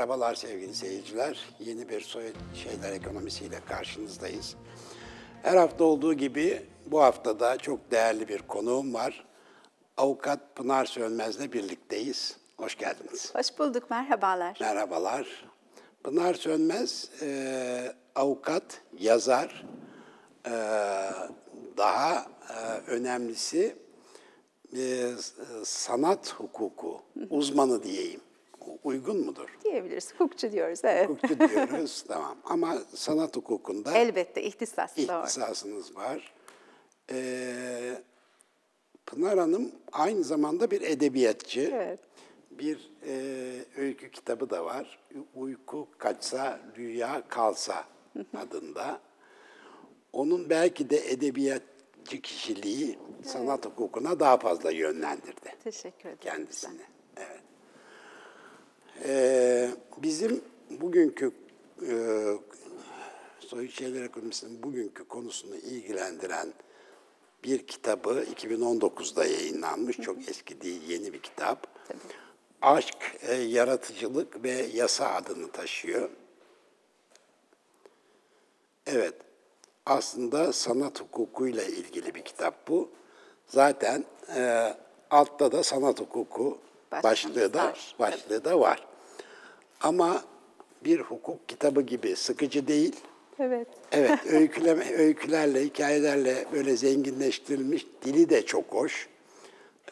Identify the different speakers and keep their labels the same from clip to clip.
Speaker 1: Merhabalar sevgili seyirciler. Yeni bir Soyut Şeyler Ekonomisiyle karşınızdayız. Her hafta olduğu gibi bu haftada çok değerli bir konuğum var. Avukat Pınar Sönmez'le birlikteyiz. Hoş geldiniz.
Speaker 2: Hoş bulduk, merhabalar.
Speaker 1: Merhabalar. Pınar Sönmez, e, avukat, yazar, e, daha e, önemlisi e, sanat hukuku uzmanı diyeyim uygun mudur? Diyebiliriz. Hukukçu diyoruz, evet. Hukukçu diyoruz, tamam. Ama sanat hukukunda... Elbette, ihtisas. İhtisasınız doğru. var. Ee, Pınar Hanım aynı zamanda bir edebiyatçı. Evet. Bir e, öykü kitabı da var. Uyku kaçsa, rüya kalsa adında. Onun belki de edebiyatçı kişiliği sanat hukukuna daha fazla yönlendirdi. Teşekkür ederim. Kendisini. Ben. Ee, bizim bugünkü e, Soyut Şeyler Ekonomisi'nin bugünkü konusunu ilgilendiren bir kitabı 2019'da yayınlanmış. Çok eski değil, yeni bir kitap. Tabii. Aşk, e, Yaratıcılık ve Yasa adını taşıyor. Evet, aslında sanat hukukuyla ilgili bir kitap bu. Zaten e, altta da sanat hukuku başlığı da, başlığı da var. Ama bir hukuk kitabı gibi sıkıcı değil. Evet. Evet, öyküleme, öykülerle, hikayelerle böyle zenginleştirilmiş. Dili de çok hoş.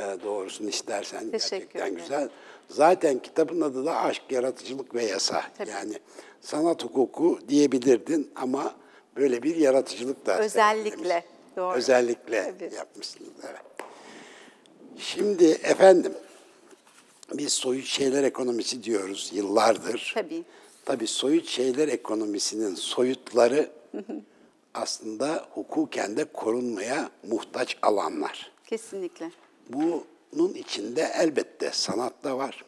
Speaker 1: E, doğrusunu istersen Teşekkür gerçekten ederim. güzel. Zaten kitabın adı da Aşk, Yaratıcılık ve Yasa. Tabii. Yani sanat hukuku diyebilirdin ama böyle bir yaratıcılık da
Speaker 2: özellikle
Speaker 1: doğru. Özellikle Tabii. yapmışsınız evet. Şimdi efendim biz soyut şeyler ekonomisi diyoruz yıllardır. Tabii. Tabii soyut şeyler ekonomisinin soyutları aslında hukuken de korunmaya muhtaç alanlar.
Speaker 2: Kesinlikle.
Speaker 1: Bunun içinde elbette sanat da var.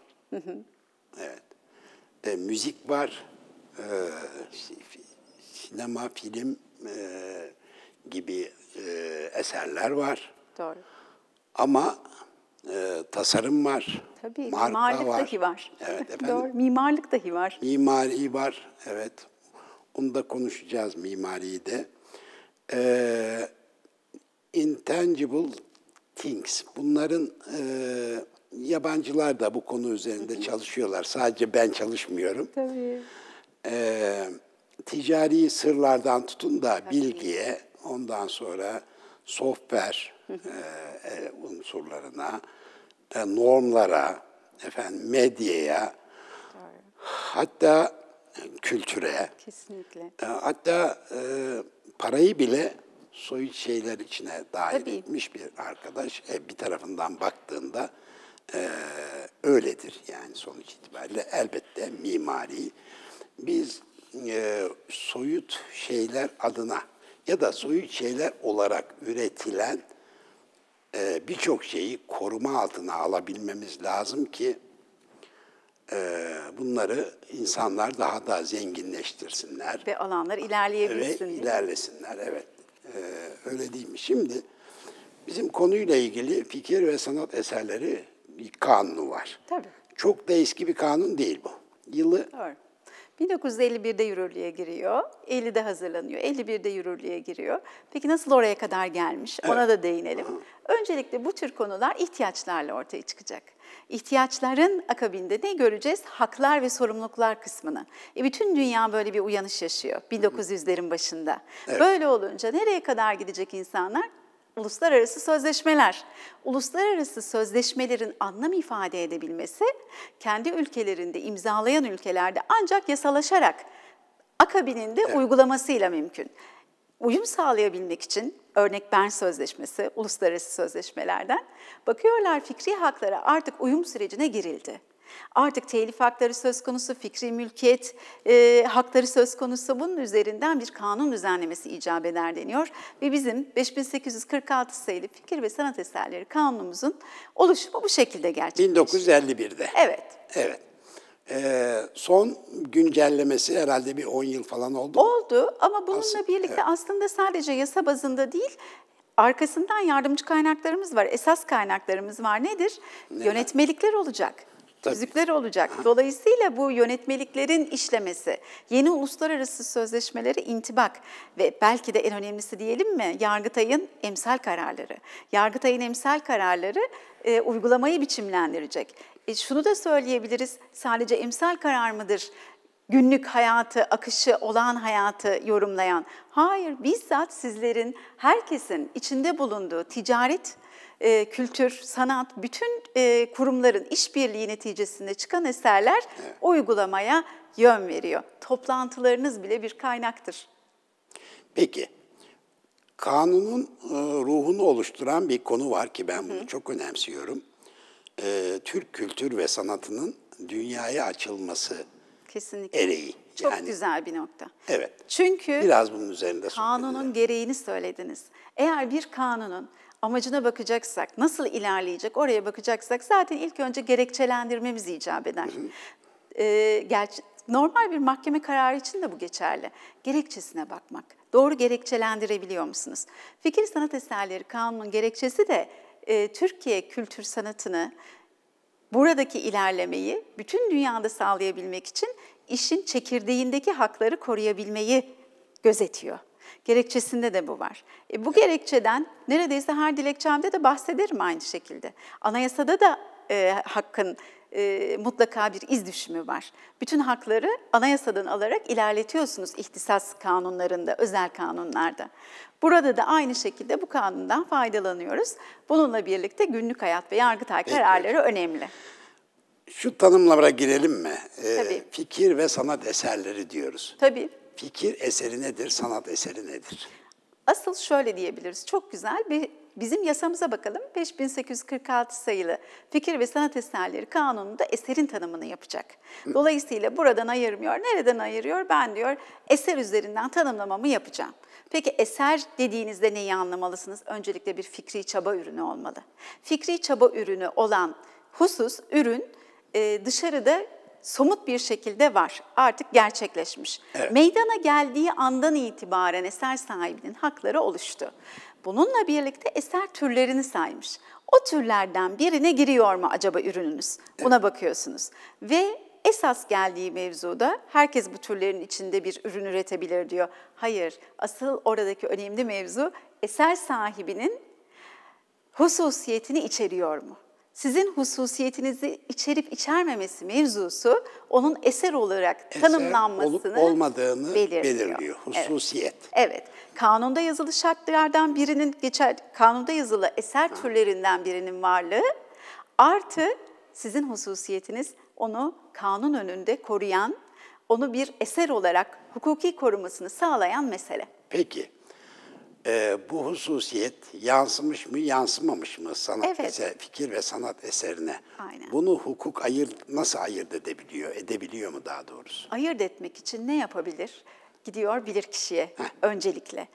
Speaker 1: evet. E, müzik var. E, sinema, film e, gibi e, eserler var. Doğru. Ama e, tasarım var.
Speaker 2: Tabii, marka mimarlık var. dahi var.
Speaker 1: Evet efendim. Doğru, mimarlık dahi var. Mimari var, evet. Onu da konuşacağız mimariyi de. E, intangible things. Bunların e, yabancılar da bu konu üzerinde çalışıyorlar. Sadece ben çalışmıyorum. Tabii. E, ticari sırlardan tutun da Tabii. bilgiye, ondan sonra software, ee, e, unsurlarına, e, normlara, efendim medyaya, Doğru. hatta e, kültüre, Kesinlikle. E, hatta e, parayı bile soyut şeyler içine dahil Tabii. etmiş bir arkadaş. E, bir tarafından baktığında e, öyledir yani sonuç itibariyle. Elbette mimari. Biz e, soyut şeyler adına ya da soyut şeyler olarak üretilen e, birçok şeyi koruma altına alabilmemiz lazım ki e, bunları insanlar daha da zenginleştirsinler.
Speaker 2: Ve alanlar ilerleyebilsin. Ve
Speaker 1: ilerlesinler, evet. E, öyle değil mi? Şimdi bizim konuyla ilgili fikir ve sanat eserleri bir kanunu var. Tabii. Çok da eski bir kanun değil bu. Yılı Doğru.
Speaker 2: 1951'de yürürlüğe giriyor. 50'de hazırlanıyor. 51'de yürürlüğe giriyor. Peki nasıl oraya kadar gelmiş? Ona da değinelim. Öncelikle bu tür konular ihtiyaçlarla ortaya çıkacak. İhtiyaçların akabinde ne göreceğiz? Haklar ve sorumluluklar kısmını. E bütün dünya böyle bir uyanış yaşıyor 1900'lerin başında. Evet. Böyle olunca nereye kadar gidecek insanlar? Uluslararası sözleşmeler. Uluslararası sözleşmelerin anlam ifade edebilmesi kendi ülkelerinde imzalayan ülkelerde ancak yasalaşarak akabinin de evet. uygulamasıyla mümkün. Uyum sağlayabilmek için örnek Bern Sözleşmesi, uluslararası sözleşmelerden bakıyorlar fikri haklara artık uyum sürecine girildi. Artık telif hakları söz konusu, fikri mülkiyet e, hakları söz konusu bunun üzerinden bir kanun düzenlemesi icap eder deniyor. Ve bizim 5846 sayılı fikir ve sanat eserleri kanunumuzun oluşumu bu şekilde gerçekleşti.
Speaker 1: 1951'de. Evet. Evet. Ee, son güncellemesi herhalde bir 10 yıl falan oldu.
Speaker 2: Oldu ama bununla aslında, birlikte evet. aslında sadece yasa bazında değil, arkasından yardımcı kaynaklarımız var, esas kaynaklarımız var. Nedir? Ne? Yönetmelikler olacak tüzükler olacak. Dolayısıyla bu yönetmeliklerin işlemesi, yeni uluslararası sözleşmeleri intibak ve belki de en önemlisi diyelim mi Yargıtay'ın emsal kararları. Yargıtay'ın emsal kararları e, uygulamayı biçimlendirecek. E, şunu da söyleyebiliriz, sadece emsal karar mıdır günlük hayatı, akışı, olağan hayatı yorumlayan? Hayır, bizzat sizlerin, herkesin içinde bulunduğu ticaret, e, kültür, sanat, bütün e, kurumların işbirliği neticesinde çıkan eserler evet. uygulamaya yön veriyor. Toplantılarınız bile bir kaynaktır.
Speaker 1: Peki, kanunun e, ruhunu oluşturan bir konu var ki ben bunu Hı. çok önemsiyorum. E, Türk kültür ve sanatının dünyaya açılması
Speaker 2: Kesinlikle. ereği.
Speaker 1: Çok yani, güzel bir nokta. Evet.
Speaker 2: Çünkü biraz bunun üzerinde kanunun gereğini söylediniz. Eğer bir kanunun amacına bakacaksak, nasıl ilerleyecek oraya bakacaksak zaten ilk önce gerekçelendirmemiz icap eder. Ee, gerçi, normal bir mahkeme kararı için de bu geçerli. Gerekçesine bakmak. Doğru gerekçelendirebiliyor musunuz? Fikir sanat eserleri kanunun gerekçesi de e, Türkiye kültür sanatını, buradaki ilerlemeyi bütün dünyada sağlayabilmek için işin çekirdeğindeki hakları koruyabilmeyi gözetiyor. Gerekçesinde de bu var. E, bu gerekçeden neredeyse her dilekçemde de bahsederim aynı şekilde. Anayasada da e, hakkın e, mutlaka bir iz düşümü var. Bütün hakları anayasadan alarak ilerletiyorsunuz ihtisas kanunlarında, özel kanunlarda. Burada da aynı şekilde bu kanundan faydalanıyoruz. Bununla birlikte günlük hayat ve yargıtay kararları Peki. önemli.
Speaker 1: Şu tanımlara girelim mi? Ee, Tabii. Fikir ve sanat eserleri diyoruz. Tabii fikir eseri nedir, sanat eseri nedir?
Speaker 2: Asıl şöyle diyebiliriz, çok güzel bir Bizim yasamıza bakalım. 5846 sayılı Fikir ve Sanat Eserleri Kanunu'nda eserin tanımını yapacak. Dolayısıyla buradan ayırmıyor. Nereden ayırıyor? Ben diyor eser üzerinden tanımlamamı yapacağım. Peki eser dediğinizde neyi anlamalısınız? Öncelikle bir fikri çaba ürünü olmalı. Fikri çaba ürünü olan husus, ürün e, dışarıda somut bir şekilde var. Artık gerçekleşmiş. Evet. Meydana geldiği andan itibaren eser sahibinin hakları oluştu. Bununla birlikte eser türlerini saymış. O türlerden birine giriyor mu acaba ürününüz? Buna evet. bakıyorsunuz. Ve esas geldiği mevzuda herkes bu türlerin içinde bir ürün üretebilir diyor. Hayır, asıl oradaki önemli mevzu eser sahibinin hususiyetini içeriyor mu? sizin hususiyetinizi içerip içermemesi mevzusu onun eser olarak eser tanımlanmasını olup olmadığını belirliyor. belirliyor.
Speaker 1: Hususiyet.
Speaker 2: Evet. evet. Kanunda yazılı şartlardan birinin geçer kanunda yazılı eser ha. türlerinden birinin varlığı artı sizin hususiyetiniz onu kanun önünde koruyan, onu bir eser olarak hukuki korumasını sağlayan mesele.
Speaker 1: Peki e, bu hususiyet yansımış mı yansımamış mı sanat evet. eser, fikir ve sanat eserine? Aynen. Bunu hukuk ayır, nasıl ayırt edebiliyor? Edebiliyor mu daha doğrusu? Ayırt etmek
Speaker 2: için ne yapabilir? Gidiyor bilir kişiye Heh. öncelikle.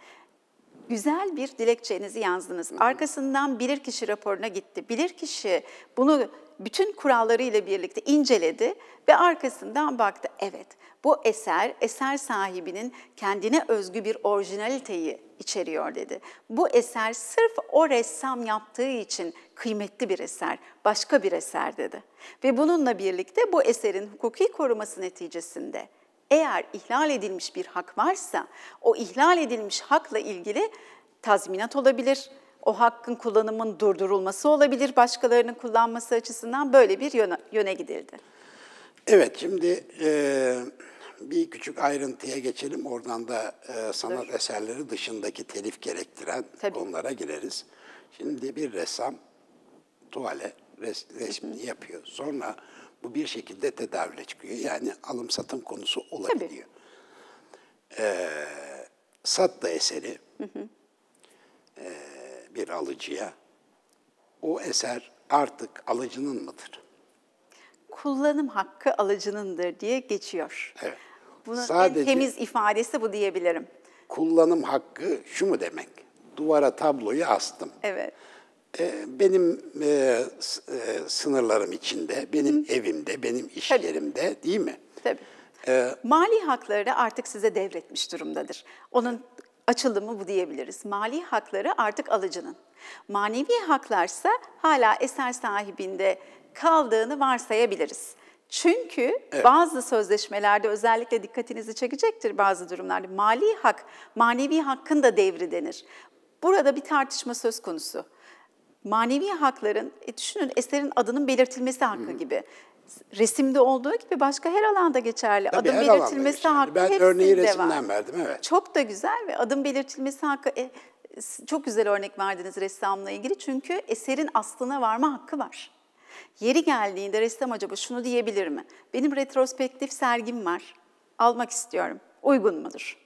Speaker 2: Güzel bir dilekçenizi yazdınız. Hı -hı. Arkasından bilirkişi raporuna gitti. Bilirkişi bunu bütün kuralları ile birlikte inceledi ve arkasından baktı. Evet, bu eser, eser sahibinin kendine özgü bir orijinaliteyi içeriyor dedi. Bu eser sırf o ressam yaptığı için kıymetli bir eser, başka bir eser dedi. Ve bununla birlikte bu eserin hukuki koruması neticesinde eğer ihlal edilmiş bir hak varsa o ihlal edilmiş hakla ilgili tazminat olabilir, o hakkın kullanımın durdurulması olabilir başkalarının kullanması açısından böyle bir yöne, yöne gidildi.
Speaker 1: Evet şimdi e, bir küçük ayrıntıya geçelim. Oradan da e, sanat evet. eserleri dışındaki telif gerektiren Tabii. onlara gireriz. Şimdi bir ressam tuvale res, resmini yapıyor. Sonra bu bir şekilde tedavüle çıkıyor. Yani alım-satım konusu olabiliyor. E, Sat da eseri E, bir alıcıya. O eser artık alıcının mıdır?
Speaker 2: kullanım hakkı alıcınındır diye geçiyor. Evet. Bunun Sadece en temiz ifadesi bu diyebilirim.
Speaker 1: Kullanım hakkı şu mu demek? Duvara tabloyu astım. Evet. Ee, benim e, e sınırlarım içinde, benim Hı. evimde, benim iş Tabii. yerimde değil mi? Tabii. Ee, Mali
Speaker 2: hakları artık size devretmiş durumdadır. Onun açılımı bu diyebiliriz. Mali hakları artık alıcının. Manevi haklarsa hala eser sahibinde kaldığını varsayabiliriz. Çünkü evet. bazı sözleşmelerde özellikle dikkatinizi çekecektir bazı durumlarda mali hak, manevi hakkın da devri denir. Burada bir tartışma söz konusu. Manevi hakların, e, düşünün eserin adının belirtilmesi hakkı hmm. gibi resimde olduğu gibi başka her alanda geçerli. Tabii, adım belirtilmesi geçerli. hakkı Ben örneği resimden var. verdim evet. Çok da güzel ve adım belirtilmesi hakkı e, çok güzel örnek verdiniz ressamla ilgili. Çünkü eserin aslına varma hakkı var. Yeri geldiğinde ressam acaba şunu diyebilir mi? Benim retrospektif sergim var, almak istiyorum, uygun mudur?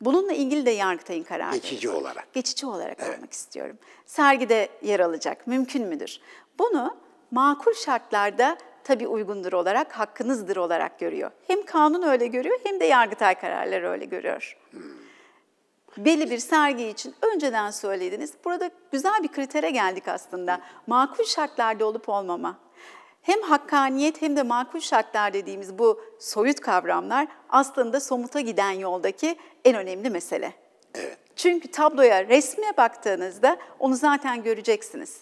Speaker 2: Bununla ilgili de Yargıtay'ın kararı. Geçici olarak. Geçici olarak evet. almak istiyorum. Sergide yer alacak, mümkün müdür? Bunu makul şartlarda tabii uygundur olarak, hakkınızdır olarak görüyor. Hem kanun öyle görüyor hem de Yargıtay kararları öyle görüyor. Hmm belli bir sergi için önceden söylediniz. Burada güzel bir kritere geldik aslında. Makul şartlarda olup olmama. Hem hakkaniyet hem de makul şartlar dediğimiz bu soyut kavramlar aslında somuta giden yoldaki en önemli mesele. Evet. Çünkü tabloya, resme baktığınızda onu zaten göreceksiniz.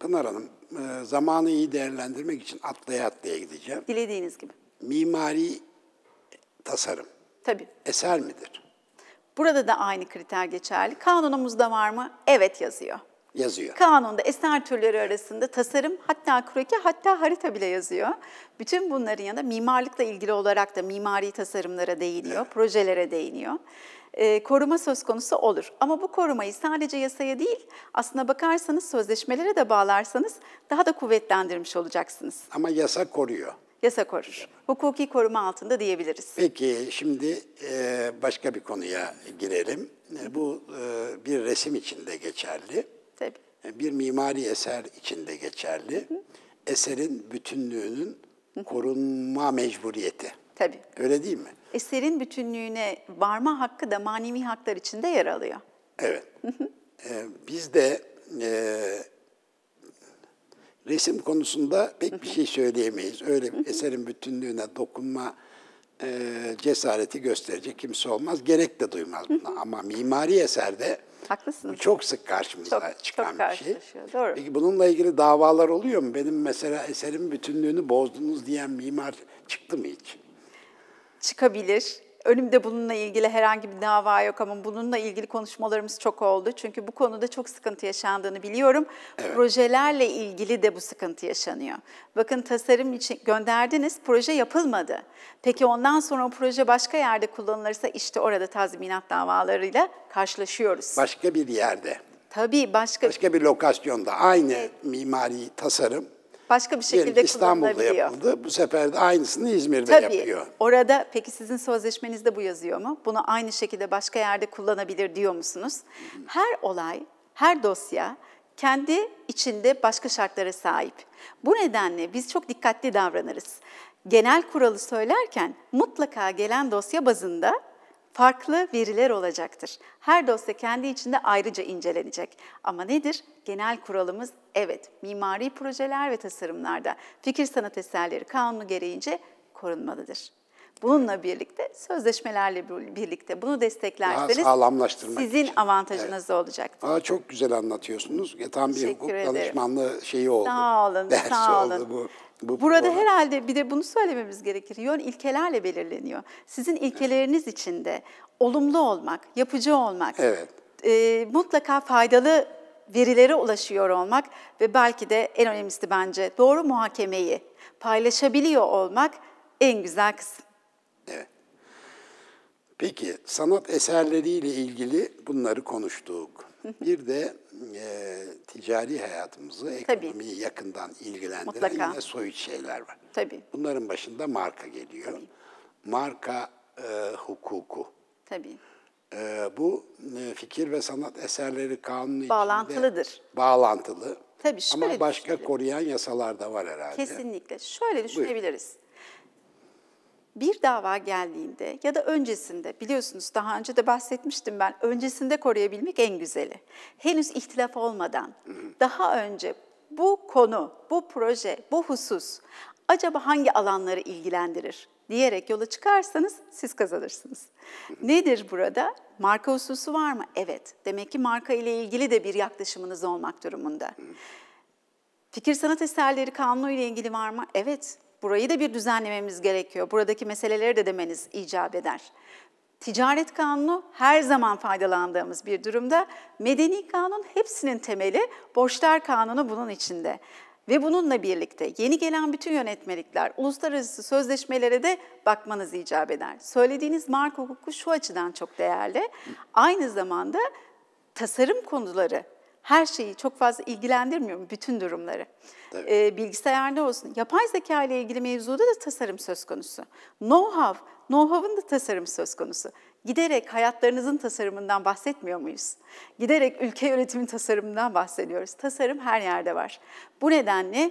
Speaker 1: Pınar Hanım, e, zamanı iyi değerlendirmek için atlaya atlaya gideceğim. Dilediğiniz gibi. Mimari tasarım. Tabii. Eser midir?
Speaker 2: Burada da aynı kriter geçerli. Kanunumuzda var mı? Evet yazıyor. Yazıyor. Kanunda eser türleri arasında tasarım hatta kroki hatta harita bile yazıyor. Bütün bunların yanında mimarlıkla ilgili olarak da mimari tasarımlara değiniyor, evet. projelere değiniyor e, koruma söz konusu olur. Ama bu korumayı sadece yasaya değil, aslına bakarsanız sözleşmelere de bağlarsanız daha da kuvvetlendirmiş olacaksınız.
Speaker 1: Ama yasa koruyor
Speaker 2: yasa korur. Hukuki koruma altında
Speaker 1: diyebiliriz. Peki şimdi e, başka bir konuya girelim. E, bu e, bir resim içinde geçerli. Tabii. Bir mimari eser içinde geçerli. Eserin bütünlüğünün korunma mecburiyeti. Tabii. Öyle değil mi?
Speaker 2: Eserin bütünlüğüne varma hakkı da manevi haklar içinde yer alıyor.
Speaker 1: Evet. biz de resim konusunda pek bir şey söyleyemeyiz. Öyle bir eserin bütünlüğüne dokunma e, cesareti gösterecek kimse olmaz. Gerek de duymaz buna. Ama mimari eserde Haklısınız. çok sık karşımıza çok, çıkan çok bir şey. Doğru. Peki bununla ilgili davalar oluyor mu? Benim mesela eserin bütünlüğünü bozdunuz diyen mimar çıktı mı hiç?
Speaker 2: Çıkabilir. Önümde bununla ilgili herhangi bir dava yok ama bununla ilgili konuşmalarımız çok oldu. Çünkü bu konuda çok sıkıntı yaşandığını biliyorum. Evet. Projelerle ilgili de bu sıkıntı yaşanıyor. Bakın tasarım için gönderdiniz, proje yapılmadı. Peki ondan sonra o proje başka yerde kullanılırsa işte orada tazminat davalarıyla
Speaker 1: karşılaşıyoruz. Başka bir yerde. Tabii başka. Başka bir lokasyonda aynı evet. mimari tasarım başka bir şekilde İstanbul'da yapıldı. Bu sefer de aynısını İzmir'de Tabii, yapıyor.
Speaker 2: Orada peki sizin sözleşmenizde bu yazıyor mu? Bunu aynı şekilde başka yerde kullanabilir diyor musunuz? Her olay, her dosya kendi içinde başka şartlara sahip. Bu nedenle biz çok dikkatli davranırız genel kuralı söylerken mutlaka gelen dosya bazında farklı veriler olacaktır. Her dosya kendi içinde ayrıca incelenecek. Ama nedir? Genel kuralımız evet, mimari projeler ve tasarımlarda fikir sanat eserleri kanunu gereğince korunmalıdır. Bununla birlikte sözleşmelerle birlikte bunu desteklerseniz
Speaker 1: sağlamlaştırmak sizin
Speaker 2: için. avantajınız
Speaker 1: evet. olacaktır. Aa, çok güzel anlatıyorsunuz. E, tam bir Teşekkür hukuk ederim. danışmanlığı şeyi oldu. Sağ olun, Dersi sağ olun. oldu bu. Bu, Burada bu,
Speaker 2: herhalde bir de bunu söylememiz gerekir. Yön ilkelerle belirleniyor. Sizin ilkeleriniz evet. içinde olumlu olmak, yapıcı olmak, evet. e, mutlaka faydalı verilere ulaşıyor olmak ve belki de en önemlisi bence doğru muhakemeyi paylaşabiliyor olmak en güzel kısım.
Speaker 1: Peki sanat eserleriyle ilgili bunları konuştuk. Bir de e, ticari hayatımızı, ekonomiyi Tabii. yakından ilgilendiren Mutlaka. yine soyut şeyler var. Tabii. Bunların başında marka geliyor. Tabii. Marka e, hukuku. Tabii. E, bu e, fikir ve sanat eserleri kanunu Bağlantılıdır. içinde bağlantılı. Tabii şöyle Ama başka düşünelim. koruyan yasalar da var herhalde. Kesinlikle.
Speaker 2: Şöyle düşünebiliriz. Buyurun bir dava geldiğinde ya da öncesinde biliyorsunuz daha önce de bahsetmiştim ben öncesinde koruyabilmek en güzeli. Henüz ihtilaf olmadan daha önce bu konu, bu proje, bu husus acaba hangi alanları ilgilendirir diyerek yola çıkarsanız siz kazanırsınız. Nedir burada? Marka hususu var mı? Evet. Demek ki marka ile ilgili de bir yaklaşımınız olmak durumunda. Fikir sanat eserleri kanunu ile ilgili var mı? Evet. Burayı da bir düzenlememiz gerekiyor. Buradaki meseleleri de demeniz icap eder. Ticaret kanunu her zaman faydalandığımız bir durumda. Medeni kanun hepsinin temeli, borçlar kanunu bunun içinde. Ve bununla birlikte yeni gelen bütün yönetmelikler, uluslararası sözleşmelere de bakmanız icap eder. Söylediğiniz marka hukuku şu açıdan çok değerli. Aynı zamanda tasarım konuları her şeyi çok fazla ilgilendirmiyor mu bütün durumları. Tabii. e, bilgisayarda olsun. Yapay zeka ile ilgili mevzuda da tasarım söz konusu. Know-how, know-how'ın da tasarım söz konusu. Giderek hayatlarınızın tasarımından bahsetmiyor muyuz? Giderek ülke yönetimi tasarımından bahsediyoruz. Tasarım her yerde var. Bu nedenle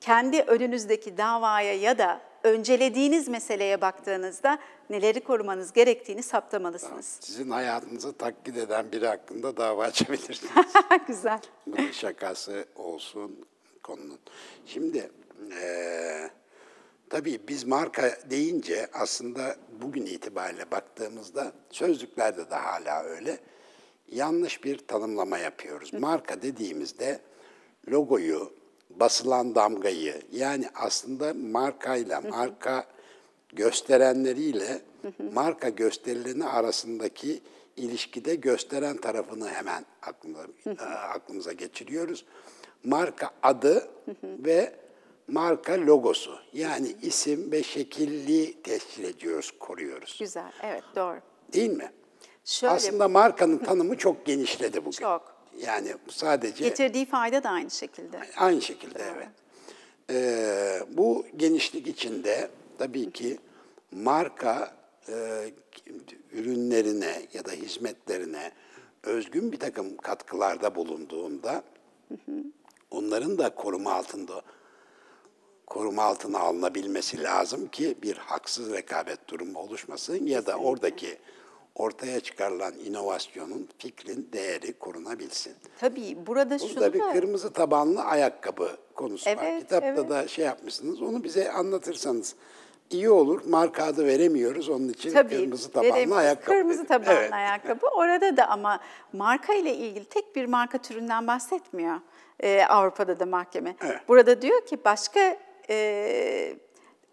Speaker 2: kendi önünüzdeki davaya ya da öncelediğiniz meseleye baktığınızda neleri korumanız gerektiğini saptamalısınız.
Speaker 1: Sizin hayatınızı taklit eden biri hakkında dava açabilirsiniz.
Speaker 2: Güzel.
Speaker 1: Bunun şakası olsun, konunun. Şimdi e, tabii biz marka deyince aslında bugün itibariyle baktığımızda sözlüklerde de hala öyle yanlış bir tanımlama yapıyoruz. Marka dediğimizde logoyu, basılan damgayı yani aslında markayla, marka gösterenleriyle marka gösterileni arasındaki ilişkide gösteren tarafını hemen aklımıza, e, aklımıza geçiriyoruz marka adı ve marka logosu. Yani isim ve şekilli tescil ediyoruz, koruyoruz.
Speaker 2: Güzel, evet doğru.
Speaker 1: Değil mi? Şöyle, Aslında markanın tanımı çok genişledi bugün. Çok. Yani sadece... Getirdiği
Speaker 2: fayda da aynı şekilde.
Speaker 1: Aynı şekilde, doğru. evet. Ee, bu genişlik içinde tabii ki marka e, ürünlerine ya da hizmetlerine özgün bir takım katkılarda bulunduğunda hı hı onların da koruma altında koruma altına alınabilmesi lazım ki bir haksız rekabet durumu oluşmasın ya da oradaki ortaya çıkarılan inovasyonun, fikrin değeri korunabilsin. Tabii burada Burada da bir kırmızı tabanlı ayakkabı konusu evet, var. Kitapta evet. da şey yapmışsınız, onu bize anlatırsanız iyi olur. Marka adı veremiyoruz onun için Tabii, kırmızı tabanlı veremiyoruz. ayakkabı. Kırmızı tabanlı evet. ayakkabı.
Speaker 2: Orada da ama marka ile ilgili tek bir marka türünden bahsetmiyor. Avrupa'da da mahkeme. Evet. Burada diyor ki başka e,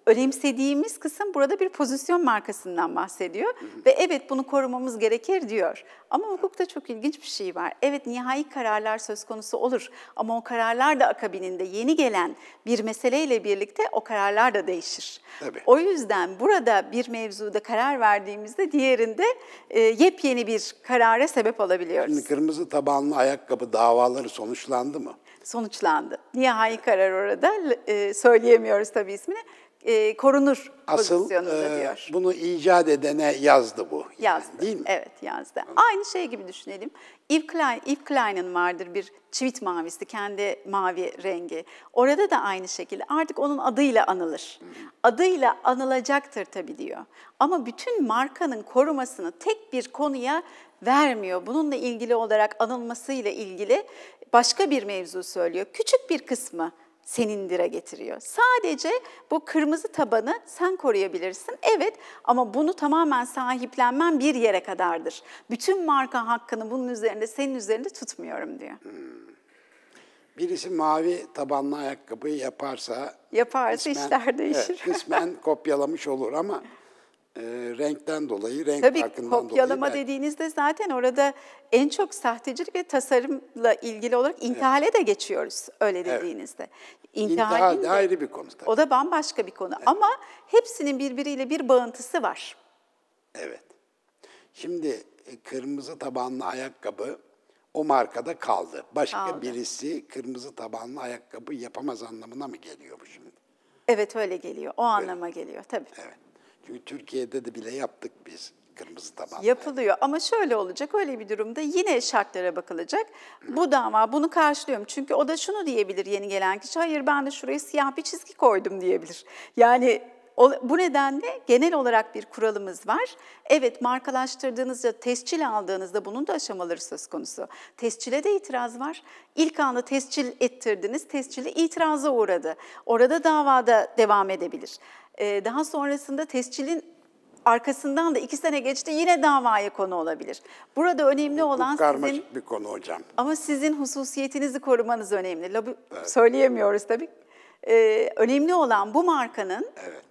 Speaker 2: önemsediğimiz kısım burada bir pozisyon markasından bahsediyor hı hı. ve evet bunu korumamız gerekir diyor. Ama hukukta çok ilginç bir şey var. Evet nihai kararlar söz konusu olur ama o kararlar da akabininde yeni gelen bir meseleyle birlikte o kararlar da değişir. Tabii. O yüzden burada bir mevzuda karar verdiğimizde diğerinde e, yepyeni bir karara sebep olabiliyoruz.
Speaker 1: Şimdi kırmızı tabanlı ayakkabı davaları sonuçlandı mı? Sonuçlandı.
Speaker 2: Nihai karar orada e, söyleyemiyoruz tabii ismini e, korunur Asıl, e, diyor.
Speaker 1: bunu icat edene yazdı bu. Yani,
Speaker 2: yazdı, değil mi? evet yazdı. Anladım. Aynı şey gibi düşünelim. Yves, Klein, Yves Klein'in vardır bir çivit mavisi, kendi mavi rengi. Orada da aynı şekilde artık onun adıyla anılır. Hı. Adıyla anılacaktır tabii diyor. Ama bütün markanın korumasını tek bir konuya vermiyor. Bununla ilgili olarak anılmasıyla ilgili başka bir mevzu söylüyor. Küçük bir kısmı senin dire getiriyor. Sadece bu kırmızı tabanı sen koruyabilirsin. Evet ama bunu tamamen sahiplenmen bir yere kadardır. Bütün marka hakkını bunun üzerinde, senin üzerinde tutmuyorum diyor.
Speaker 1: Hmm. Birisi mavi tabanlı ayakkabıyı yaparsa... Yaparsa kısmen, işler değişir. Evet, kısmen kopyalamış olur ama e, renkten dolayı, renk Tabii, farkından dolayı. Tabii kopyalama
Speaker 2: dediğinizde zaten orada en çok sahtecilik ve tasarımla ilgili olarak intihale evet. de geçiyoruz öyle dediğinizde. Evet.
Speaker 1: İntihal de ayrı bir konu tabii.
Speaker 2: O da bambaşka bir konu evet. ama hepsinin birbiriyle bir bağıntısı var.
Speaker 1: Evet. Şimdi e, kırmızı tabanlı ayakkabı o markada kaldı. Başka kaldı. birisi kırmızı tabanlı ayakkabı yapamaz anlamına mı geliyor bu şimdi? Evet öyle geliyor. O evet. geliyor tabii. Evet. Türkiye'de de bile yaptık biz kırmızı taban.
Speaker 2: Yapılıyor ama şöyle olacak öyle bir durumda yine şartlara bakılacak. Bu dava bunu karşılıyorum. Çünkü o da şunu diyebilir yeni gelen kişi. Hayır ben de şuraya siyah bir çizgi koydum diyebilir. Yani bu nedenle genel olarak bir kuralımız var. Evet markalaştırdığınızda, tescil aldığınızda bunun da aşamaları söz konusu. Tescile de itiraz var. İlk anda tescil ettirdiniz, tescili itiraza uğradı. Orada davada devam edebilir. Ee, daha sonrasında tescilin arkasından da iki sene geçti yine davaya konu olabilir. Burada önemli Hukuk olan karmaşık sizin...
Speaker 1: bir konu hocam.
Speaker 2: Ama sizin hususiyetinizi korumanız önemli. Lobi, evet. Söyleyemiyoruz tabii. Ee, önemli olan bu markanın evet.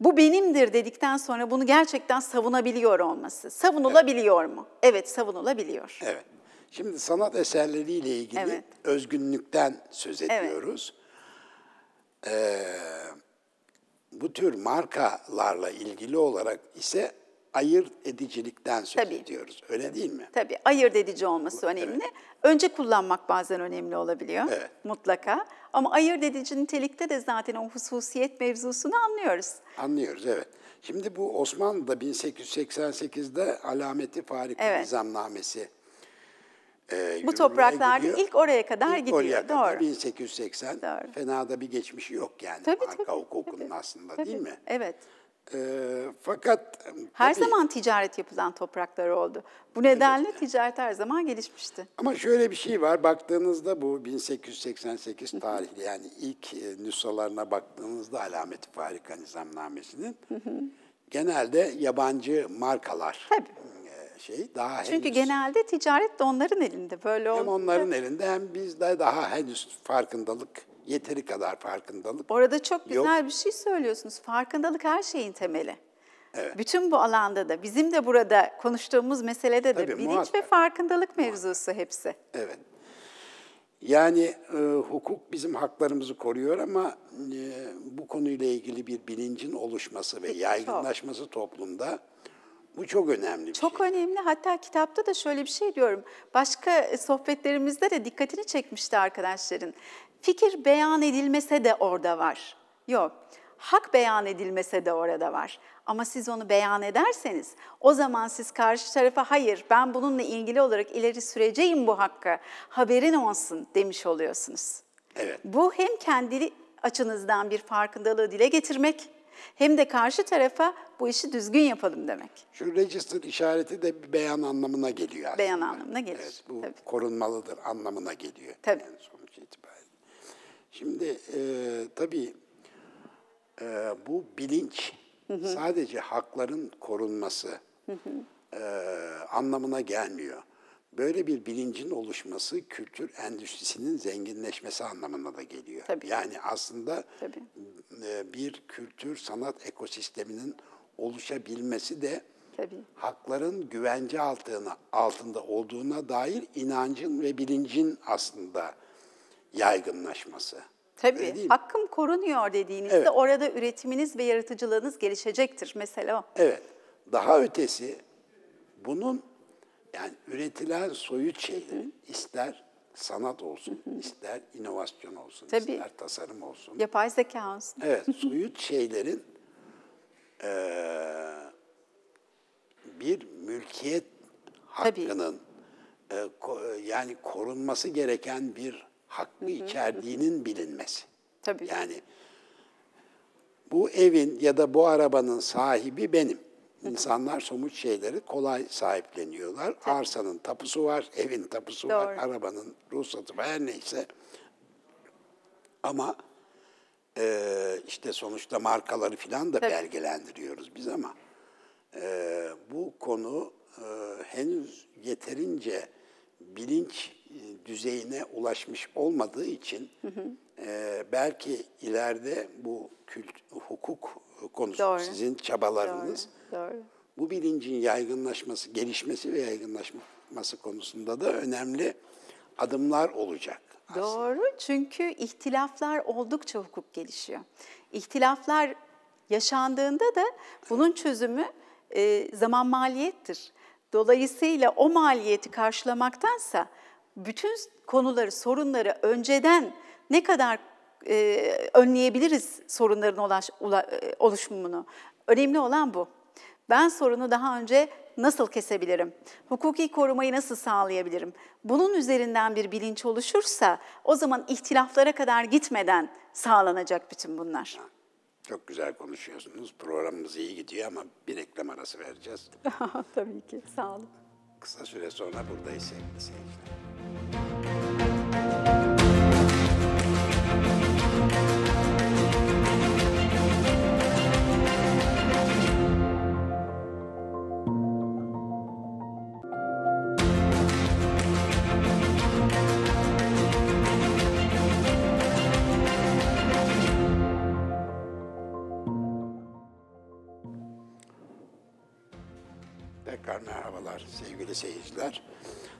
Speaker 2: bu benimdir dedikten sonra bunu gerçekten savunabiliyor olması. Savunulabiliyor evet. mu? Evet savunulabiliyor.
Speaker 1: Evet. Şimdi sanat eserleriyle ilgili evet. özgünlükten söz ediyoruz. Evet. Ee, bu tür markalarla ilgili olarak ise ayırt edicilikten söz Tabii. ediyoruz. Öyle değil mi? Tabii. Ayırt
Speaker 2: edici olması önemli. Evet. Önce kullanmak bazen önemli olabiliyor. Evet. Mutlaka. Ama ayırt edici nitelikte de zaten o hususiyet mevzusunu anlıyoruz.
Speaker 1: Anlıyoruz evet. Şimdi bu Osmanlı'da 1888'de alameti farik evet. nizamnamesi e, Bu topraklarda gidiyor. ilk
Speaker 2: oraya kadar ilk gidiyor. Oraya kadar, Doğru.
Speaker 1: 1880 Doğru. fena da bir geçmişi yok yani tabii, marka tabii, hukukunun tabii, aslında tabii. değil mi? Evet. E, fakat e,
Speaker 2: her tabii, zaman ticaret yapılan topraklar oldu. Bu nedenle evet. ticaret her zaman gelişmişti.
Speaker 1: Ama şöyle bir şey var. Baktığınızda bu 1888 tarihli yani ilk e, nüshalarına baktığınızda alamet-i farika nizamnamesinin genelde yabancı markalar. Tabii şey daha Çünkü henüz...
Speaker 2: genelde ticaret
Speaker 1: de onların elinde böyle oldu. Hem onların elinde hem bizde daha henüz farkındalık yeteri kadar farkındalık. Orada çok güzel
Speaker 2: bir şey söylüyorsunuz. Farkındalık her şeyin temeli. Evet. Bütün bu alanda da bizim de burada konuştuğumuz meselede de Tabii, bilinç muhakkak. ve farkındalık mevzusu muhakkak. hepsi.
Speaker 1: Evet. Yani e, hukuk bizim haklarımızı koruyor ama e, bu konuyla ilgili bir bilincin oluşması ve yaygınlaşması Çok. toplumda bu çok önemli bir
Speaker 2: Çok şey. önemli. Hatta kitapta da şöyle bir şey diyorum. Başka e, sohbetlerimizde de dikkatini çekmişti arkadaşların. Fikir beyan edilmese de orada var. Yok. Hak beyan edilmese de orada var. Ama siz onu beyan ederseniz o zaman siz karşı tarafa hayır ben bununla ilgili olarak ileri süreceğim bu hakkı. haberin olsun demiş oluyorsunuz. Evet. Bu hem kendi açınızdan bir farkındalığı dile getirmek hem de karşı tarafa
Speaker 1: bu işi düzgün yapalım demek. Şu register işareti de bir beyan anlamına geliyor aslında. Beyan anlamına gelir. Evet, bu Tabii. korunmalıdır anlamına geliyor. Tabii. Yani sonuç itibariyle. Şimdi e, tabii e, bu bilinç hı hı. sadece hakların korunması hı hı. E, anlamına gelmiyor. Böyle bir bilincin oluşması kültür endüstrisinin zenginleşmesi anlamına da geliyor. Tabii. Yani aslında Tabii. E, bir kültür sanat ekosisteminin oluşabilmesi de Tabii. hakların güvence altına, altında olduğuna dair inancın ve bilincin aslında yaygınlaşması.
Speaker 2: Tabii. Hakkım korunuyor dediğinizde evet. orada üretiminiz ve yaratıcılığınız gelişecektir mesela. O.
Speaker 1: Evet. Daha ötesi bunun yani üretilen soyut şeylerin ister sanat olsun, ister inovasyon olsun, Tabii. ister tasarım olsun.
Speaker 2: Yapay zeka olsun.
Speaker 1: Evet, soyut şeylerin e, bir mülkiyet hakkının e, ko, yani korunması gereken bir hakkı içerdiğinin bilinmesi. Tabii. Yani bu evin ya da bu arabanın sahibi benim. İnsanlar somut şeyleri kolay sahipleniyorlar. Tabii. Arsanın tapusu var, evin tapusu Doğru. var, arabanın ruhsatı var, her neyse. Ama e, işte sonuçta markaları filan da Tabii. belgelendiriyoruz biz ama e, bu konu e, henüz yeterince bilinç e, düzeyine ulaşmış olmadığı için hı hı. E, belki ileride bu kült, hukuk konusu Doğru. sizin çabalarınız Doğru. Bu bilincin yaygınlaşması, gelişmesi ve yaygınlaşması konusunda da önemli adımlar olacak.
Speaker 2: Aslında. Doğru çünkü ihtilaflar oldukça hukuk gelişiyor. İhtilaflar yaşandığında da bunun çözümü e, zaman maliyettir. Dolayısıyla o maliyeti karşılamaktansa bütün konuları, sorunları önceden ne kadar e, önleyebiliriz sorunların ulaş, ula, e, oluşumunu? Önemli olan bu. Ben sorunu daha önce nasıl kesebilirim? Hukuki korumayı nasıl sağlayabilirim? Bunun üzerinden bir bilinç oluşursa o zaman ihtilaflara kadar gitmeden sağlanacak bütün bunlar.
Speaker 1: Çok güzel konuşuyorsunuz. Programımız iyi gidiyor ama bir reklam arası vereceğiz.
Speaker 2: Tabii ki. Sağ olun.
Speaker 1: Kısa süre sonra buradayız sevgili seyirciler.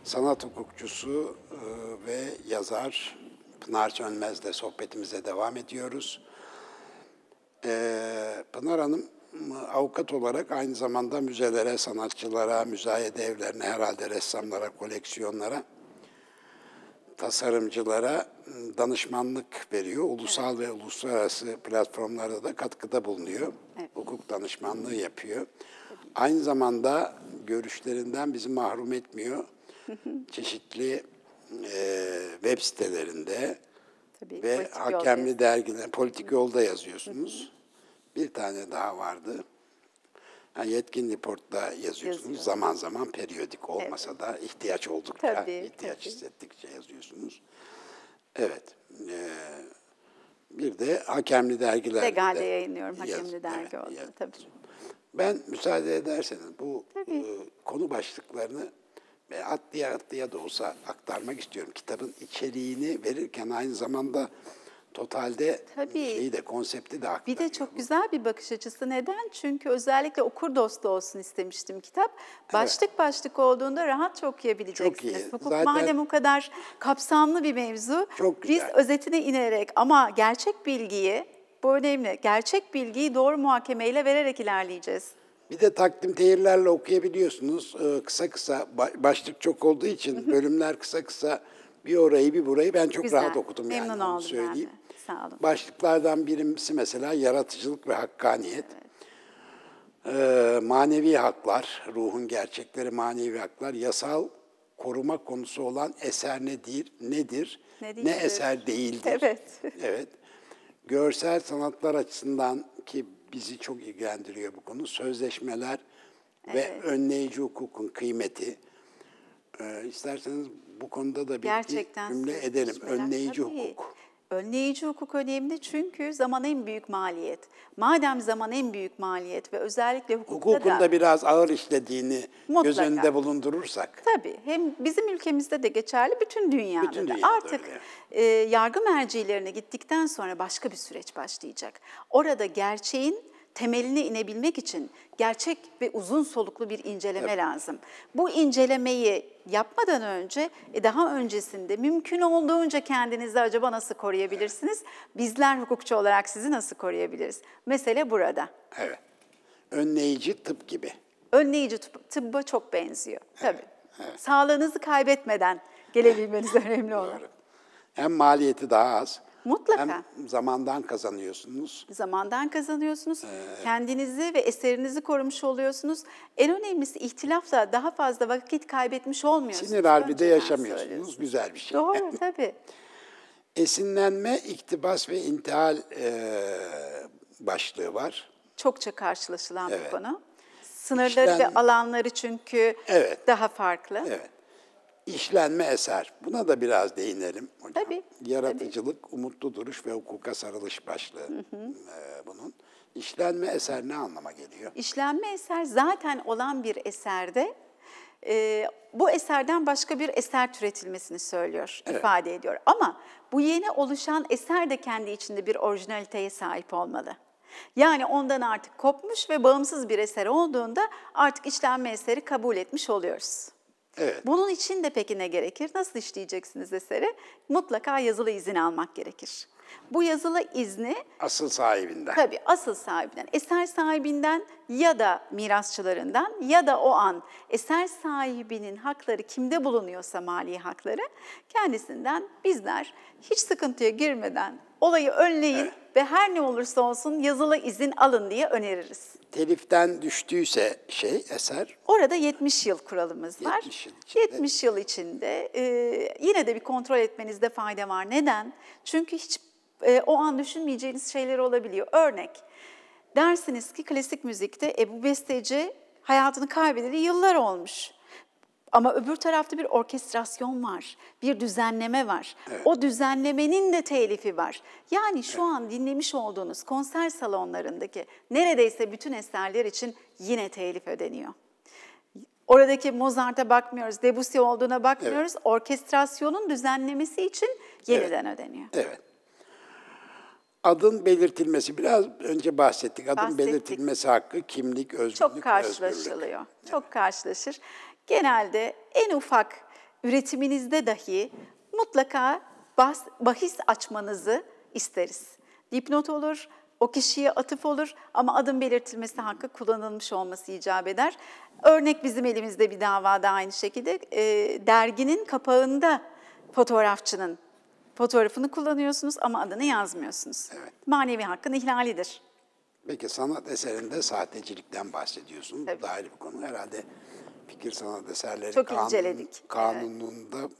Speaker 1: sanat hukukçusu e, ve yazar Pınar Sönmez'le sohbetimize devam ediyoruz. E, Pınar Hanım avukat olarak aynı zamanda müzelere, sanatçılara, müzayede evlerine, herhalde ressamlara, koleksiyonlara, tasarımcılara danışmanlık veriyor. Ulusal evet. ve uluslararası platformlarda da katkıda bulunuyor. Evet. Hukuk danışmanlığı yapıyor. Aynı zamanda görüşlerinden bizi mahrum etmiyor çeşitli e, web sitelerinde Tabii, ve hakemli yolda. dergiler, politik yolda yazıyorsunuz. Bir tane daha vardı. Yani yetkin raporda yazıyorsunuz. Yazıyor. Zaman zaman periyodik olmasa evet. da ihtiyaç oldukça, tabii, ihtiyaç tabii. hissettikçe yazıyorsunuz. Evet. Ee, bir de hakemli dergiler. Legalde de yayınlıyorum yaz, hakemli dergi evet, oldu. Tabii. Ben müsaade ederseniz bu E, konu başlıklarını ve atlıya atlıya da olsa aktarmak istiyorum. Kitabın içeriğini verirken aynı zamanda totalde
Speaker 2: Tabii. şeyi de
Speaker 1: konsepti de aktarıyor. Bir de çok
Speaker 2: güzel bir bakış açısı. Neden? Çünkü özellikle okur dostu olsun istemiştim kitap. Başlık evet. başlık olduğunda rahatça okuyabileceksiniz. Çok iyi. Hukuk Zaten... madem o kadar kapsamlı bir mevzu, çok güzel. biz özetine inerek ama gerçek bilgiyi, bu önemli, gerçek bilgiyi doğru muhakemeyle vererek ilerleyeceğiz.
Speaker 1: Bir de takdim tehirlerle okuyabiliyorsunuz. Ee, kısa kısa başlık çok olduğu için bölümler kısa kısa bir orayı bir burayı ben çok Güzel. rahat okudum Memnun
Speaker 2: yani. Memnun oldum söyleyeyim. ben
Speaker 1: Sağ olun. Başlıklardan birisi mesela yaratıcılık ve hakkaniyet. Evet. Ee, manevi haklar, ruhun gerçekleri manevi haklar, yasal koruma konusu olan eser nedir, nedir, ne, ne eser değildir. Evet. Evet. Görsel sanatlar açısından ki bizi çok ilgilendiriyor bu konu. Sözleşmeler evet. ve önleyici hukukun kıymeti. Ee, isterseniz bu konuda da bir, bir cümle edelim. Önleyici tabii. hukuk. Önleyici hukuk
Speaker 2: önemli çünkü zaman en büyük maliyet. Madem zaman en büyük maliyet ve özellikle
Speaker 1: hukukta Hukukun da, da biraz ağır işlediğini mutlaka. göz önünde bulundurursak.
Speaker 2: Tabii hem bizim ülkemizde de geçerli bütün dünyada, bütün dünyada da. Artık e, yargı mercilerine gittikten sonra başka bir süreç başlayacak. Orada gerçeğin temeline inebilmek için gerçek ve uzun soluklu bir inceleme evet. lazım. Bu incelemeyi yapmadan önce e, daha öncesinde mümkün olduğunca kendinizi acaba nasıl koruyabilirsiniz? Bizler hukukçu olarak sizi nasıl koruyabiliriz? Mesele burada.
Speaker 1: Evet. Önleyici tıp gibi.
Speaker 2: Önleyici tıp, tıbba çok benziyor. Evet. Tabii. Evet. Sağlığınızı kaybetmeden gelebilmeniz önemli olan. Doğru.
Speaker 1: Hem maliyeti daha az Mutlaka. Hem zamandan kazanıyorsunuz.
Speaker 2: Zamandan kazanıyorsunuz. Ee, Kendinizi ve eserinizi korumuş oluyorsunuz. En önemlisi ihtilafla daha fazla vakit kaybetmiş olmuyorsunuz. Sinir harbide
Speaker 1: yaşamıyorsunuz. Güzel bir şey. Doğru tabii. Esinlenme, iktibas ve intihal e, başlığı var.
Speaker 2: Çokça karşılaşılan evet. bir konu. Sınırları İşten, ve alanları çünkü evet. daha farklı. Evet
Speaker 1: işlenme eser. Buna da biraz değinelim hocam. Tabii, Yaratıcılık, tabii. umutlu duruş ve hukuka sarılış başlığı hı e, bunun. İşlenme eser ne anlama geliyor?
Speaker 2: İşlenme eser zaten olan bir eserde e, bu eserden başka bir eser türetilmesini söylüyor, evet. ifade ediyor. Ama bu yeni oluşan eser de kendi içinde bir orijinaliteye sahip olmalı. Yani ondan artık kopmuş ve bağımsız bir eser olduğunda artık işlenme eseri kabul etmiş oluyoruz. Evet. Bunun için de peki ne gerekir? Nasıl işleyeceksiniz eseri? Mutlaka yazılı izin almak gerekir. Bu yazılı izni
Speaker 1: asıl sahibinden. Tabii
Speaker 2: asıl sahibinden. Eser sahibinden ya da mirasçılarından ya da o an eser sahibinin hakları kimde bulunuyorsa mali hakları kendisinden bizler hiç sıkıntıya girmeden olayı önleyin evet. ve her ne olursa olsun yazılı izin alın diye öneririz.
Speaker 1: Teliften düştüyse şey eser?
Speaker 2: Orada 70 yıl kuralımız var. 70 yıl içinde. 70 yıl içinde e, yine de bir kontrol etmenizde fayda var. Neden? Çünkü hiç e, o an düşünmeyeceğiniz şeyler olabiliyor. Örnek, dersiniz ki klasik müzikte Ebu Besteci hayatını kaybedeli yıllar olmuş. Ama öbür tarafta bir orkestrasyon var, bir düzenleme var. Evet. O düzenlemenin de telifi var. Yani şu evet. an dinlemiş olduğunuz konser salonlarındaki neredeyse bütün eserler için yine telif ödeniyor. Oradaki Mozart'a bakmıyoruz, Debussy olduğuna bakmıyoruz. Evet. Orkestrasyonun düzenlemesi için yeniden evet. ödeniyor. Evet.
Speaker 1: Adın belirtilmesi biraz önce bahsettik. Adın Bahsettik. belirtilmesi hakkı kimlik, özgürlük, Çok karşılaşılıyor. Özgürlük.
Speaker 2: Çok karşılaşır genelde en ufak üretiminizde dahi mutlaka bahis açmanızı isteriz. Dipnot olur, o kişiye atıf olur ama adım belirtilmesi hakkı kullanılmış olması icap eder. Örnek bizim elimizde bir davada aynı şekilde e, derginin kapağında fotoğrafçının fotoğrafını kullanıyorsunuz ama adını yazmıyorsunuz. Evet. Manevi hakkın ihlalidir.
Speaker 1: Peki sanat eserinde sahtecilikten bahsediyorsun. Tabii. Bu da ayrı bir konu. Herhalde fikir sanat eserleri Çok kanun, kanununda evet.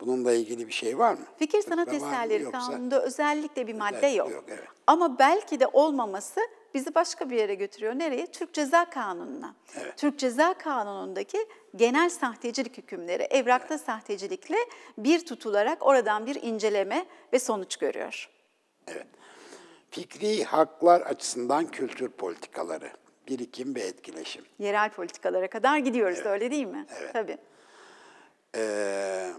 Speaker 1: bununla ilgili bir şey var mı? Fikir sanat Tıkla eserleri yoksa, kanununda
Speaker 2: özellikle bir madde yok. yok evet. Ama belki de olmaması bizi başka bir yere götürüyor. Nereye? Türk Ceza Kanunu'na. Evet. Türk Ceza Kanunu'ndaki genel sahtecilik hükümleri evrakta evet. sahtecilikle bir tutularak oradan bir inceleme ve sonuç görüyor.
Speaker 1: Evet. Fikri haklar açısından kültür politikaları birikim ve etkileşim.
Speaker 2: Yerel politikalara kadar gidiyoruz evet. öyle değil mi? Evet. Tabii.
Speaker 1: Ee,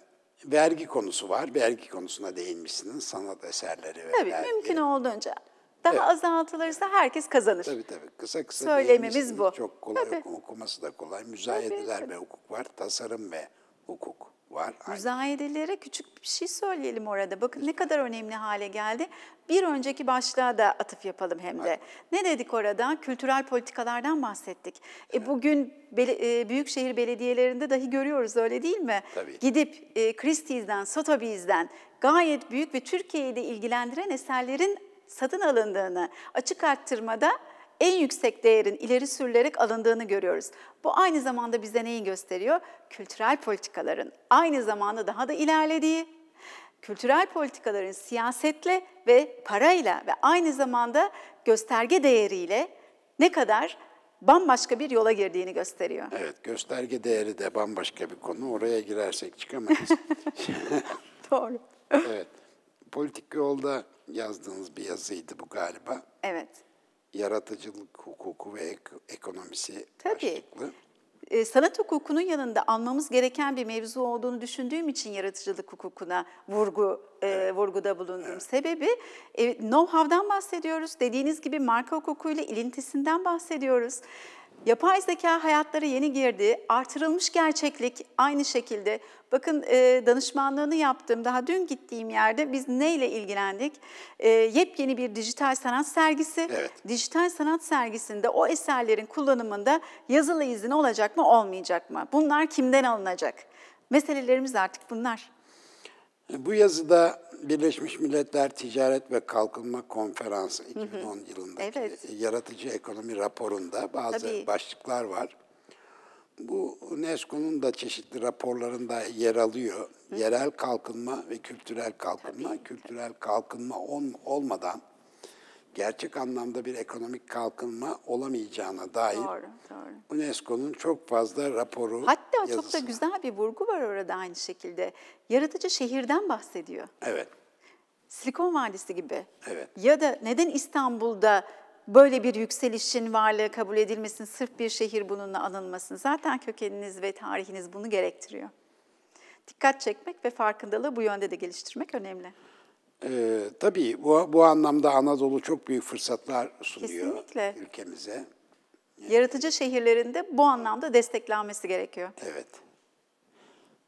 Speaker 1: vergi konusu var. Vergi konusuna değinmişsiniz. Sanat eserleri ve Tabii vergi.
Speaker 2: mümkün olduğunca. Daha evet. azaltılırsa herkes kazanır. Tabii
Speaker 1: tabii. Kısa kısa Söylememiz bu. Çok kolay tabii. okuması da kolay. Müzayedeler ve hukuk var. Tasarım ve hukuk var.
Speaker 2: Müzayedelere küçük bir şey söyleyelim orada. Bakın Lütfen. ne kadar önemli hale geldi. Bir önceki başlığa da atıf yapalım hem de. Evet. Ne dedik orada? Kültürel politikalardan bahsettik. E, evet. E bugün bele, e, büyükşehir belediyelerinde dahi görüyoruz öyle değil mi? Tabii. Gidip e, Christie's'den, Sotheby's'den gayet büyük ve Türkiye'yi de ilgilendiren eserlerin satın alındığını, açık arttırmada en yüksek değerin ileri sürülerek alındığını görüyoruz. Bu aynı zamanda bize neyi gösteriyor? Kültürel politikaların aynı zamanda daha da ilerlediği, kültürel politikaların siyasetle ve parayla ve aynı zamanda gösterge değeriyle ne kadar bambaşka bir yola girdiğini gösteriyor. Evet,
Speaker 1: gösterge değeri de bambaşka bir konu. Oraya girersek çıkamayız.
Speaker 2: Doğru.
Speaker 1: evet. Politik yolda yazdığınız bir yazıydı bu galiba. Evet yaratıcılık hukuku ve ek, ekonomisi
Speaker 2: Tabii. başlıklı. E, sanat hukukunun yanında almamız gereken bir mevzu olduğunu düşündüğüm için yaratıcılık hukukuna vurgu e, vurguda bulundum. Evet. Sebebi e, know-how'dan bahsediyoruz. Dediğiniz gibi marka hukukuyla ilintisinden bahsediyoruz. Yapay zeka hayatlara yeni girdi. Artırılmış gerçeklik aynı şekilde. Bakın e, danışmanlığını yaptığım daha dün gittiğim yerde biz neyle ilgilendik? E, yepyeni bir dijital sanat sergisi. Evet. Dijital sanat sergisinde o eserlerin kullanımında yazılı izin olacak mı olmayacak mı? Bunlar kimden alınacak? Meselelerimiz artık bunlar.
Speaker 1: Bu yazıda Birleşmiş Milletler Ticaret ve Kalkınma Konferansı 2010 hı yılındaki evet. yaratıcı ekonomi raporunda bazı Tabii. başlıklar var. Bu UNESCO'nun da çeşitli raporlarında yer alıyor. Hı. Yerel kalkınma ve kültürel kalkınma. Tabii. Kültürel kalkınma on, olmadan gerçek anlamda bir ekonomik kalkınma olamayacağına dair doğru, doğru. UNESCO'nun çok fazla raporu Hatta yazısı. çok da
Speaker 2: güzel bir vurgu var orada aynı şekilde. Yaratıcı şehirden bahsediyor. Evet. Silikon Vadisi gibi. Evet. Ya da neden İstanbul'da böyle bir yükselişin varlığı kabul edilmesini, sırf bir şehir bununla anılmasın. Zaten kökeniniz ve tarihiniz bunu gerektiriyor. Dikkat çekmek ve farkındalığı bu yönde de geliştirmek önemli.
Speaker 1: Ee, tabii bu, bu anlamda Anadolu çok büyük fırsatlar sunuyor
Speaker 2: Kesinlikle. ülkemize. Yaratıcı şehirlerinde bu anlamda desteklenmesi gerekiyor.
Speaker 1: Evet.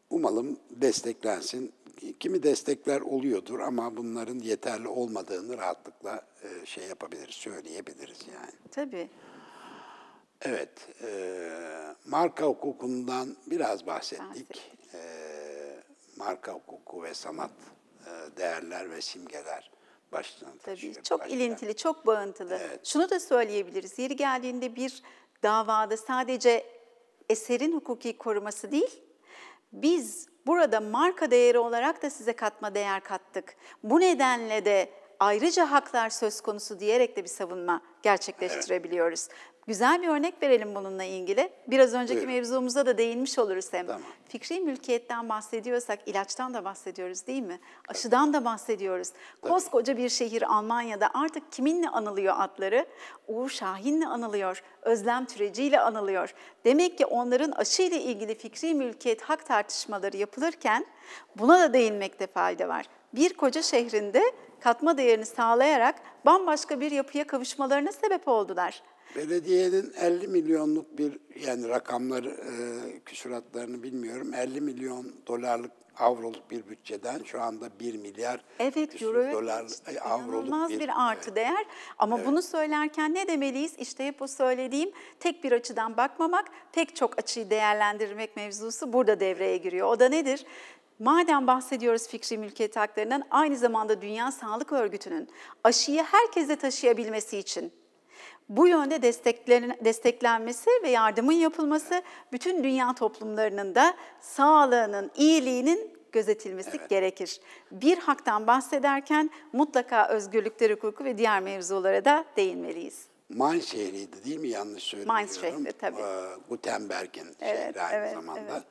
Speaker 1: Umalım desteklensin. Kimi destekler oluyordur ama bunların yeterli olmadığını rahatlıkla e, şey yapabiliriz, söyleyebiliriz yani. Tabii. Evet, e, marka hukukundan biraz bahsettik. bahsettik. E, marka hukuku ve sanat e, değerler ve simgeler başlığını taşıyor. Tabii çok başlığını.
Speaker 2: ilintili, çok bağıntılı. Evet. Şunu da söyleyebiliriz. Yeri geldiğinde bir davada sadece eserin hukuki koruması değil, biz burada marka değeri olarak da size katma değer kattık. Bu nedenle de ayrıca haklar söz konusu diyerek de bir savunma gerçekleştirebiliyoruz. Evet. Güzel bir örnek verelim bununla ilgili. Biraz önceki Buyurun. mevzumuza da değinmiş oluruz hem. Tamam. Fikri mülkiyetten bahsediyorsak ilaçtan da bahsediyoruz değil mi? Aşıdan da bahsediyoruz. Koskoca bir şehir Almanya'da artık kiminle anılıyor adları? Uğur Şahin'le anılıyor, Özlem Türeci'yle anılıyor. Demek ki onların aşıyla ilgili fikri mülkiyet hak tartışmaları yapılırken buna da değinmekte fayda var. Bir koca şehrinde katma değerini sağlayarak bambaşka bir yapıya kavuşmalarına sebep oldular.
Speaker 1: Belediyenin 50 milyonluk bir yani rakamları e, küsuratlarını bilmiyorum. 50 milyon dolarlık avroluk bir bütçeden şu anda 1 milyar evet, euro, dolar işte, avroluk bir, bir
Speaker 2: artı değer. Ama evet. bunu söylerken ne demeliyiz? İşte hep o söylediğim tek bir açıdan bakmamak, pek çok açıyı değerlendirmek mevzusu burada devreye giriyor. O da nedir? Madem bahsediyoruz fikri mülkiyet haklarından aynı zamanda Dünya Sağlık Örgütü'nün aşıyı herkese taşıyabilmesi için bu yönde desteklenmesi ve yardımın yapılması bütün dünya toplumlarının da sağlığının, iyiliğinin gözetilmesi evet. gerekir. Bir haktan bahsederken mutlaka özgürlükler hukuku ve diğer mevzulara da değinmeliyiz.
Speaker 1: Mainz şehriydi değil mi? Yanlış söylüyorum. Mainz şehri tabii. Gutenberg'in evet, şehri aynı evet, zamanda. Evet.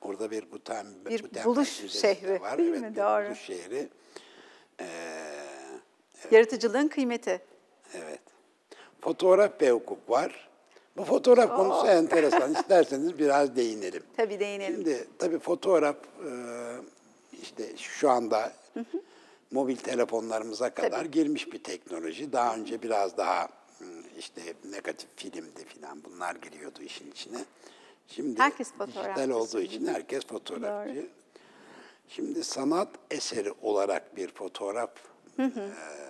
Speaker 1: Orada bir Gutenberg, bir Gutenberg buluş şehri var. değil evet, mi? Doğru. buluş şehri. Ee, evet.
Speaker 2: Yaratıcılığın kıymeti. Evet
Speaker 1: fotoğraf ve hukuk var. Bu fotoğraf Oo. konusu oh. enteresan. İsterseniz biraz değinelim.
Speaker 2: Tabii değinelim. Şimdi
Speaker 1: tabii fotoğraf e, işte şu anda mobil telefonlarımıza kadar tabii. girmiş bir teknoloji. Daha önce biraz daha işte negatif filmdi falan bunlar giriyordu işin içine. Şimdi herkes
Speaker 2: fotoğrafçı. dijital olduğu için herkes
Speaker 1: fotoğrafçı. Doğru. Şimdi sanat eseri olarak bir fotoğraf hı hı. E,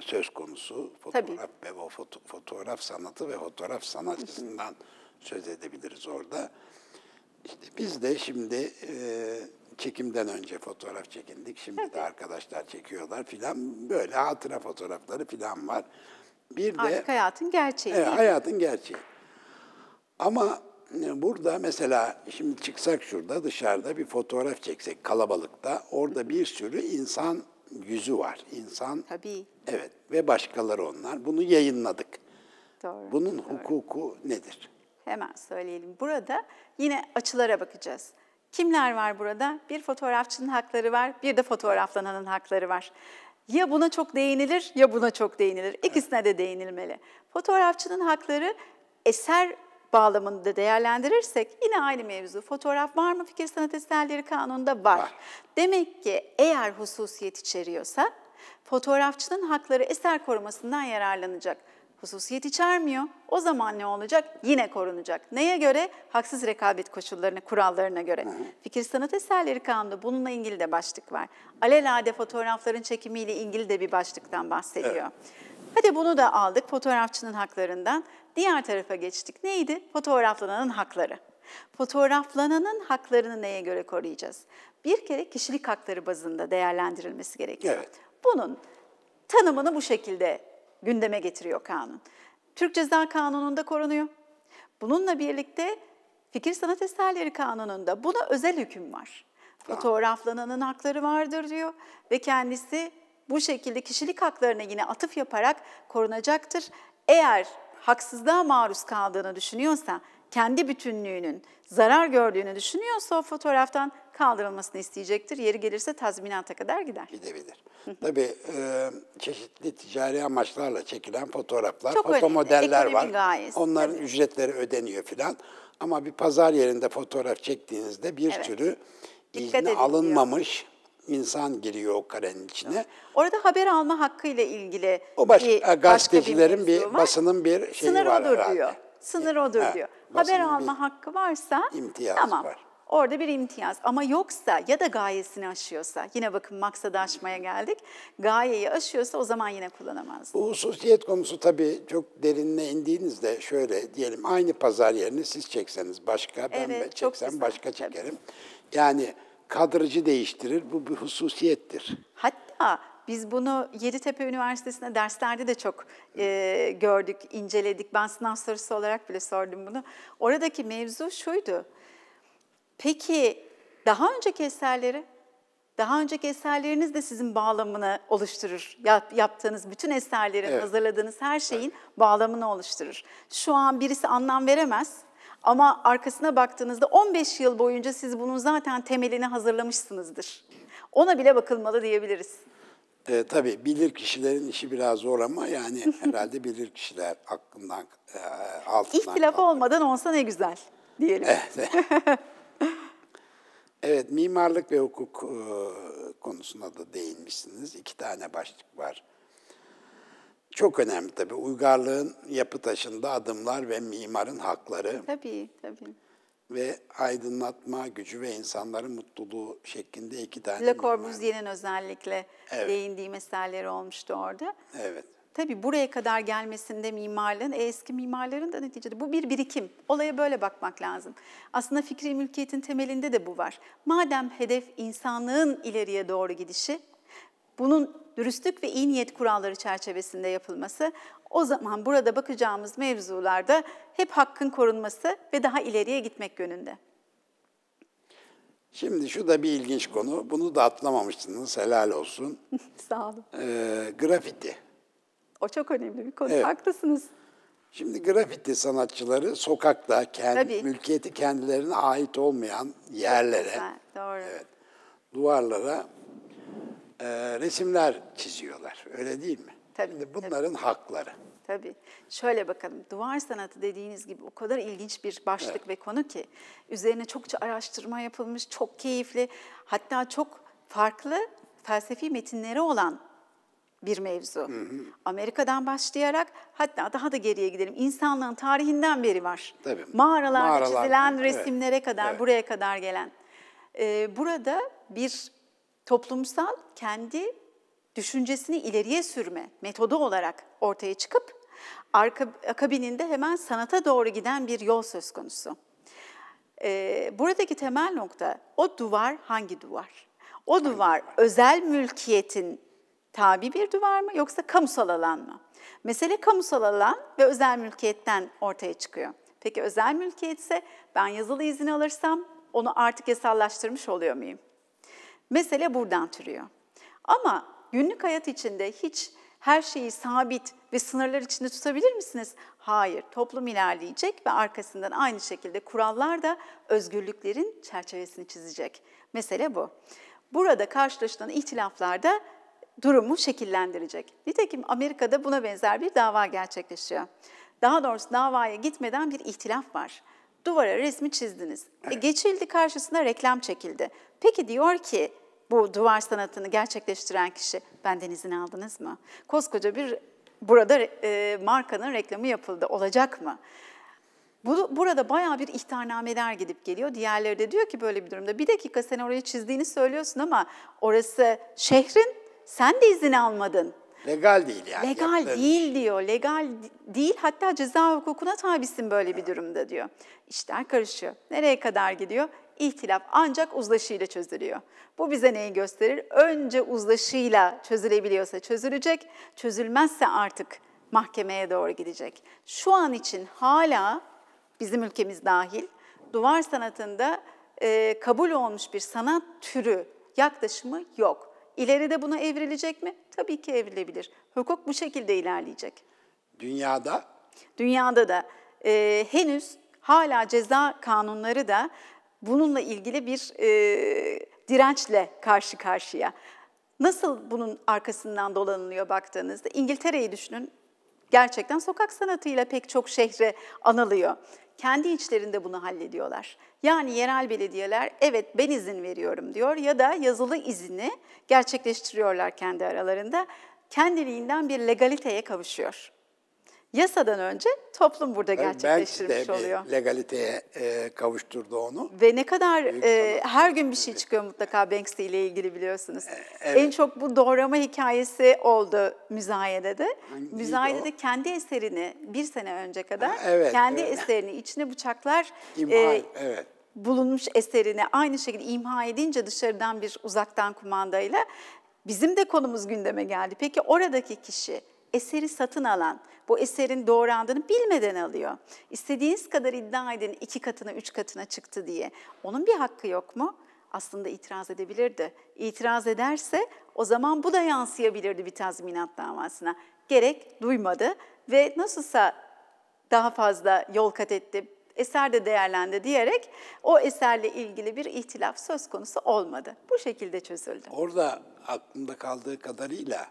Speaker 1: söz konusu. Fotoğraf Tabii. ve foto fotoğraf sanatı ve fotoğraf sanatçısından söz edebiliriz orada. İşte biz de şimdi e, çekimden önce fotoğraf çekindik. Şimdi de arkadaşlar çekiyorlar filan. Böyle hatıra fotoğrafları filan var. Bir de
Speaker 2: hayatın gerçeği. Evet, hayatın
Speaker 1: gerçeği. Ama e, burada mesela şimdi çıksak şurada dışarıda bir fotoğraf çeksek kalabalıkta orada bir sürü insan yüzü var insan. Tabii. Evet ve başkaları onlar. Bunu yayınladık. Doğru. Bunun doğru. hukuku nedir?
Speaker 2: Hemen söyleyelim. Burada yine açılara bakacağız. Kimler var burada? Bir fotoğrafçının hakları var, bir de fotoğraflananın hakları var. Ya buna çok değinilir ya buna çok değinilir. İkisine de değinilmeli. Fotoğrafçının hakları eser bağlamında değerlendirirsek yine aynı mevzu. Fotoğraf var mı fikir sanat eserleri kanununda? Var. var. Demek ki eğer hususiyet içeriyorsa fotoğrafçının hakları eser korumasından yararlanacak. Hususiyet içermiyor. O zaman ne olacak? Yine korunacak. Neye göre? Haksız rekabet koşullarına, kurallarına göre. Hı. Fikir sanat eserleri kanunu bununla ilgili de başlık var. Alelade fotoğrafların çekimiyle ilgili de bir başlıktan bahsediyor. Evet. Hadi bunu da aldık fotoğrafçının haklarından diğer tarafa geçtik. Neydi? Fotoğraflananın hakları. Fotoğraflananın haklarını neye göre koruyacağız? Bir kere kişilik hakları bazında değerlendirilmesi gerekiyor. Evet. Bunun tanımını bu şekilde gündeme getiriyor kanun. Türk Ceza Kanunu'nda korunuyor. Bununla birlikte Fikir Sanat Eserleri Kanunu'nda buna özel hüküm var. Fotoğraflananın hakları vardır diyor ve kendisi bu şekilde kişilik haklarına yine atıf yaparak korunacaktır. Eğer haksızlığa maruz kaldığını düşünüyorsa, kendi bütünlüğünün zarar gördüğünü düşünüyorsa o fotoğraftan kaldırılmasını isteyecektir. Yeri gelirse tazminata kadar gider.
Speaker 1: Gidebilir. Tabii e, çeşitli ticari amaçlarla çekilen fotoğraflar, Çok foto modeller var. Gayesi. Onların Tabii. ücretleri ödeniyor filan. Ama bir pazar yerinde fotoğraf çektiğinizde bir evet. türü izni ediliyor. alınmamış insan giriyor o karenin içine.
Speaker 2: Orada haber alma hakkı ile ilgili o baş, bir, başka gazetecilerin bir, bir
Speaker 1: basının bir şeyi Sınır var odur herhalde. diyor.
Speaker 2: Sınır odur diyor. Haber alma hakkı varsa tamam. Var. Orada bir imtiyaz ama yoksa ya da gayesini aşıyorsa, yine bakın maksada aşmaya geldik, gayeyi aşıyorsa o zaman yine kullanamaz. Bu hususiyet
Speaker 1: konusu tabii çok derinine indiğinizde şöyle diyelim aynı pazar yerini siz çekseniz başka, ben çeksem başka çekerim. Tabii. Yani kadrajı değiştirir. Bu bir hususiyettir.
Speaker 2: Hatta biz bunu Yeditepe Üniversitesi'nde derslerde de çok e, gördük, inceledik. Ben sınav sorusu olarak bile sordum bunu. Oradaki mevzu şuydu. Peki daha önceki eserleri, daha önceki eserleriniz de sizin bağlamını oluşturur. Yap, yaptığınız bütün eserlerin, evet. hazırladığınız her şeyin evet. bağlamını oluşturur. Şu an birisi anlam veremez ama arkasına baktığınızda 15 yıl boyunca siz bunun zaten temelini hazırlamışsınızdır. Ona bile bakılmalı diyebiliriz.
Speaker 1: E, tabii bilir kişilerin işi biraz zor ama yani herhalde bilir kişiler aklından e, altından. İhtilaf kalır.
Speaker 2: olmadan olsa ne güzel
Speaker 1: diyelim. Evet. Eh, eh. evet mimarlık ve hukuk e, konusuna da değinmişsiniz. İki tane başlık var. Çok önemli tabii. Uygarlığın yapı taşında adımlar ve mimarın hakları. Tabii, tabii. Ve aydınlatma gücü ve insanların mutluluğu şeklinde iki tane. Le Corbusier'in
Speaker 2: özellikle evet. değindiği meseleleri
Speaker 1: olmuştu orada. Evet.
Speaker 2: Tabii buraya kadar gelmesinde mimarlığın, e, eski mimarların da neticede bu bir birikim. Olaya böyle bakmak lazım. Aslında fikri mülkiyetin temelinde de bu var. Madem hedef insanlığın ileriye doğru gidişi, bunun dürüstlük ve iyi niyet kuralları çerçevesinde yapılması, o zaman burada bakacağımız mevzularda hep hakkın korunması ve daha ileriye gitmek yönünde.
Speaker 1: Şimdi şu da bir ilginç konu. Bunu da atlamamışsınız, Helal olsun.
Speaker 2: Sağ olun.
Speaker 1: Ee, grafiti.
Speaker 2: O çok önemli bir konu. Evet. Haklısınız.
Speaker 1: Şimdi grafiti sanatçıları sokakta, kendi, mülkiyeti kendilerine ait olmayan yerlere, Güzel, doğru. Evet, duvarlara e, resimler çiziyorlar. Öyle değil mi? Tabii. Şimdi bunların tabii. hakları.
Speaker 2: Tabii. Şöyle bakalım. Duvar sanatı dediğiniz gibi o kadar ilginç bir başlık evet. ve konu ki üzerine çokça araştırma yapılmış, çok keyifli, hatta çok farklı felsefi metinleri olan bir mevzu. Hı hı. Amerika'dan başlayarak hatta daha da geriye gidelim. İnsanlığın tarihinden beri var. Tabii. Mağaralarda Mağaralar, çizilen evet. resimlere kadar, evet. buraya kadar gelen. Ee, burada bir toplumsal kendi düşüncesini ileriye sürme metodu olarak ortaya çıkıp arka, akabininde hemen sanata doğru giden bir yol söz konusu. Ee, buradaki temel nokta o duvar hangi duvar? O duvar özel mülkiyetin tabi bir duvar mı yoksa kamusal alan mı? Mesele kamusal alan ve özel mülkiyetten ortaya çıkıyor. Peki özel mülkiyet ise ben yazılı izin alırsam onu artık yasallaştırmış oluyor muyum? Mesele buradan türüyor. Ama günlük hayat içinde hiç her şeyi sabit ve sınırlar içinde tutabilir misiniz? Hayır, toplum ilerleyecek ve arkasından aynı şekilde kurallar da özgürlüklerin çerçevesini çizecek. Mesele bu. Burada karşılaşılan ihtilaflar da durumu şekillendirecek. Nitekim Amerika'da buna benzer bir dava gerçekleşiyor. Daha doğrusu davaya gitmeden bir ihtilaf var. Duvara resmi çizdiniz. E, evet. E geçildi karşısına reklam çekildi. Peki diyor ki bu duvar sanatını gerçekleştiren kişi benden izin aldınız mı? Koskoca bir burada e, markanın reklamı yapıldı. Olacak mı? Bu, burada bayağı bir ihtarnameler gidip geliyor. Diğerleri de diyor ki böyle bir durumda bir dakika sen orayı çizdiğini söylüyorsun ama orası şehrin sen de izin almadın. Legal değil yani. Legal yaptığın. değil diyor. Legal değil hatta ceza hukukuna tabisin böyle bir durumda diyor. İşler karışıyor. Nereye kadar gidiyor? ihtilaf ancak uzlaşıyla çözülüyor. Bu bize neyi gösterir? Önce uzlaşıyla çözülebiliyorsa çözülecek, çözülmezse artık mahkemeye doğru gidecek. Şu an için hala bizim ülkemiz dahil duvar sanatında e, kabul olmuş bir sanat türü yaklaşımı yok. İleride buna evrilecek mi? Tabii ki evrilebilir. Hukuk bu şekilde ilerleyecek. Dünyada? Dünyada da e, henüz hala ceza kanunları da bununla ilgili bir e, dirençle karşı karşıya. Nasıl bunun arkasından dolanılıyor baktığınızda? İngiltere'yi düşünün. Gerçekten sokak sanatıyla pek çok şehre anılıyor. Kendi içlerinde bunu hallediyorlar. Yani yerel belediyeler evet ben izin veriyorum diyor ya da yazılı izini gerçekleştiriyorlar kendi aralarında. Kendiliğinden bir legaliteye kavuşuyor. Yasadan önce toplum burada Tabii gerçekleştirmiş belki de oluyor. Bir
Speaker 1: legaliteye e, kavuşturdu onu.
Speaker 2: Ve ne kadar e, her gün bir şey çıkıyor mutlaka Banksy ile ilgili biliyorsunuz. E, evet. En çok bu doğrama hikayesi oldu müzayedede.
Speaker 1: Hangiydi müzayedede o?
Speaker 2: kendi eserini bir sene önce kadar ha, evet, kendi evet. eserini içine bıçaklar İmha, e, evet bulunmuş eserini aynı şekilde imha edince dışarıdan bir uzaktan kumandayla bizim de konumuz gündeme geldi. Peki oradaki kişi eseri satın alan, bu eserin doğrandığını bilmeden alıyor. İstediğiniz kadar iddia edin iki katına, üç katına çıktı diye. Onun bir hakkı yok mu? Aslında itiraz edebilirdi. İtiraz ederse o zaman bu da yansıyabilirdi bir tazminat davasına. Gerek duymadı ve nasılsa daha fazla yol kat etti, eser de değerlendi diyerek o eserle ilgili bir ihtilaf söz konusu olmadı. Bu şekilde çözüldü.
Speaker 1: Orada aklımda kaldığı kadarıyla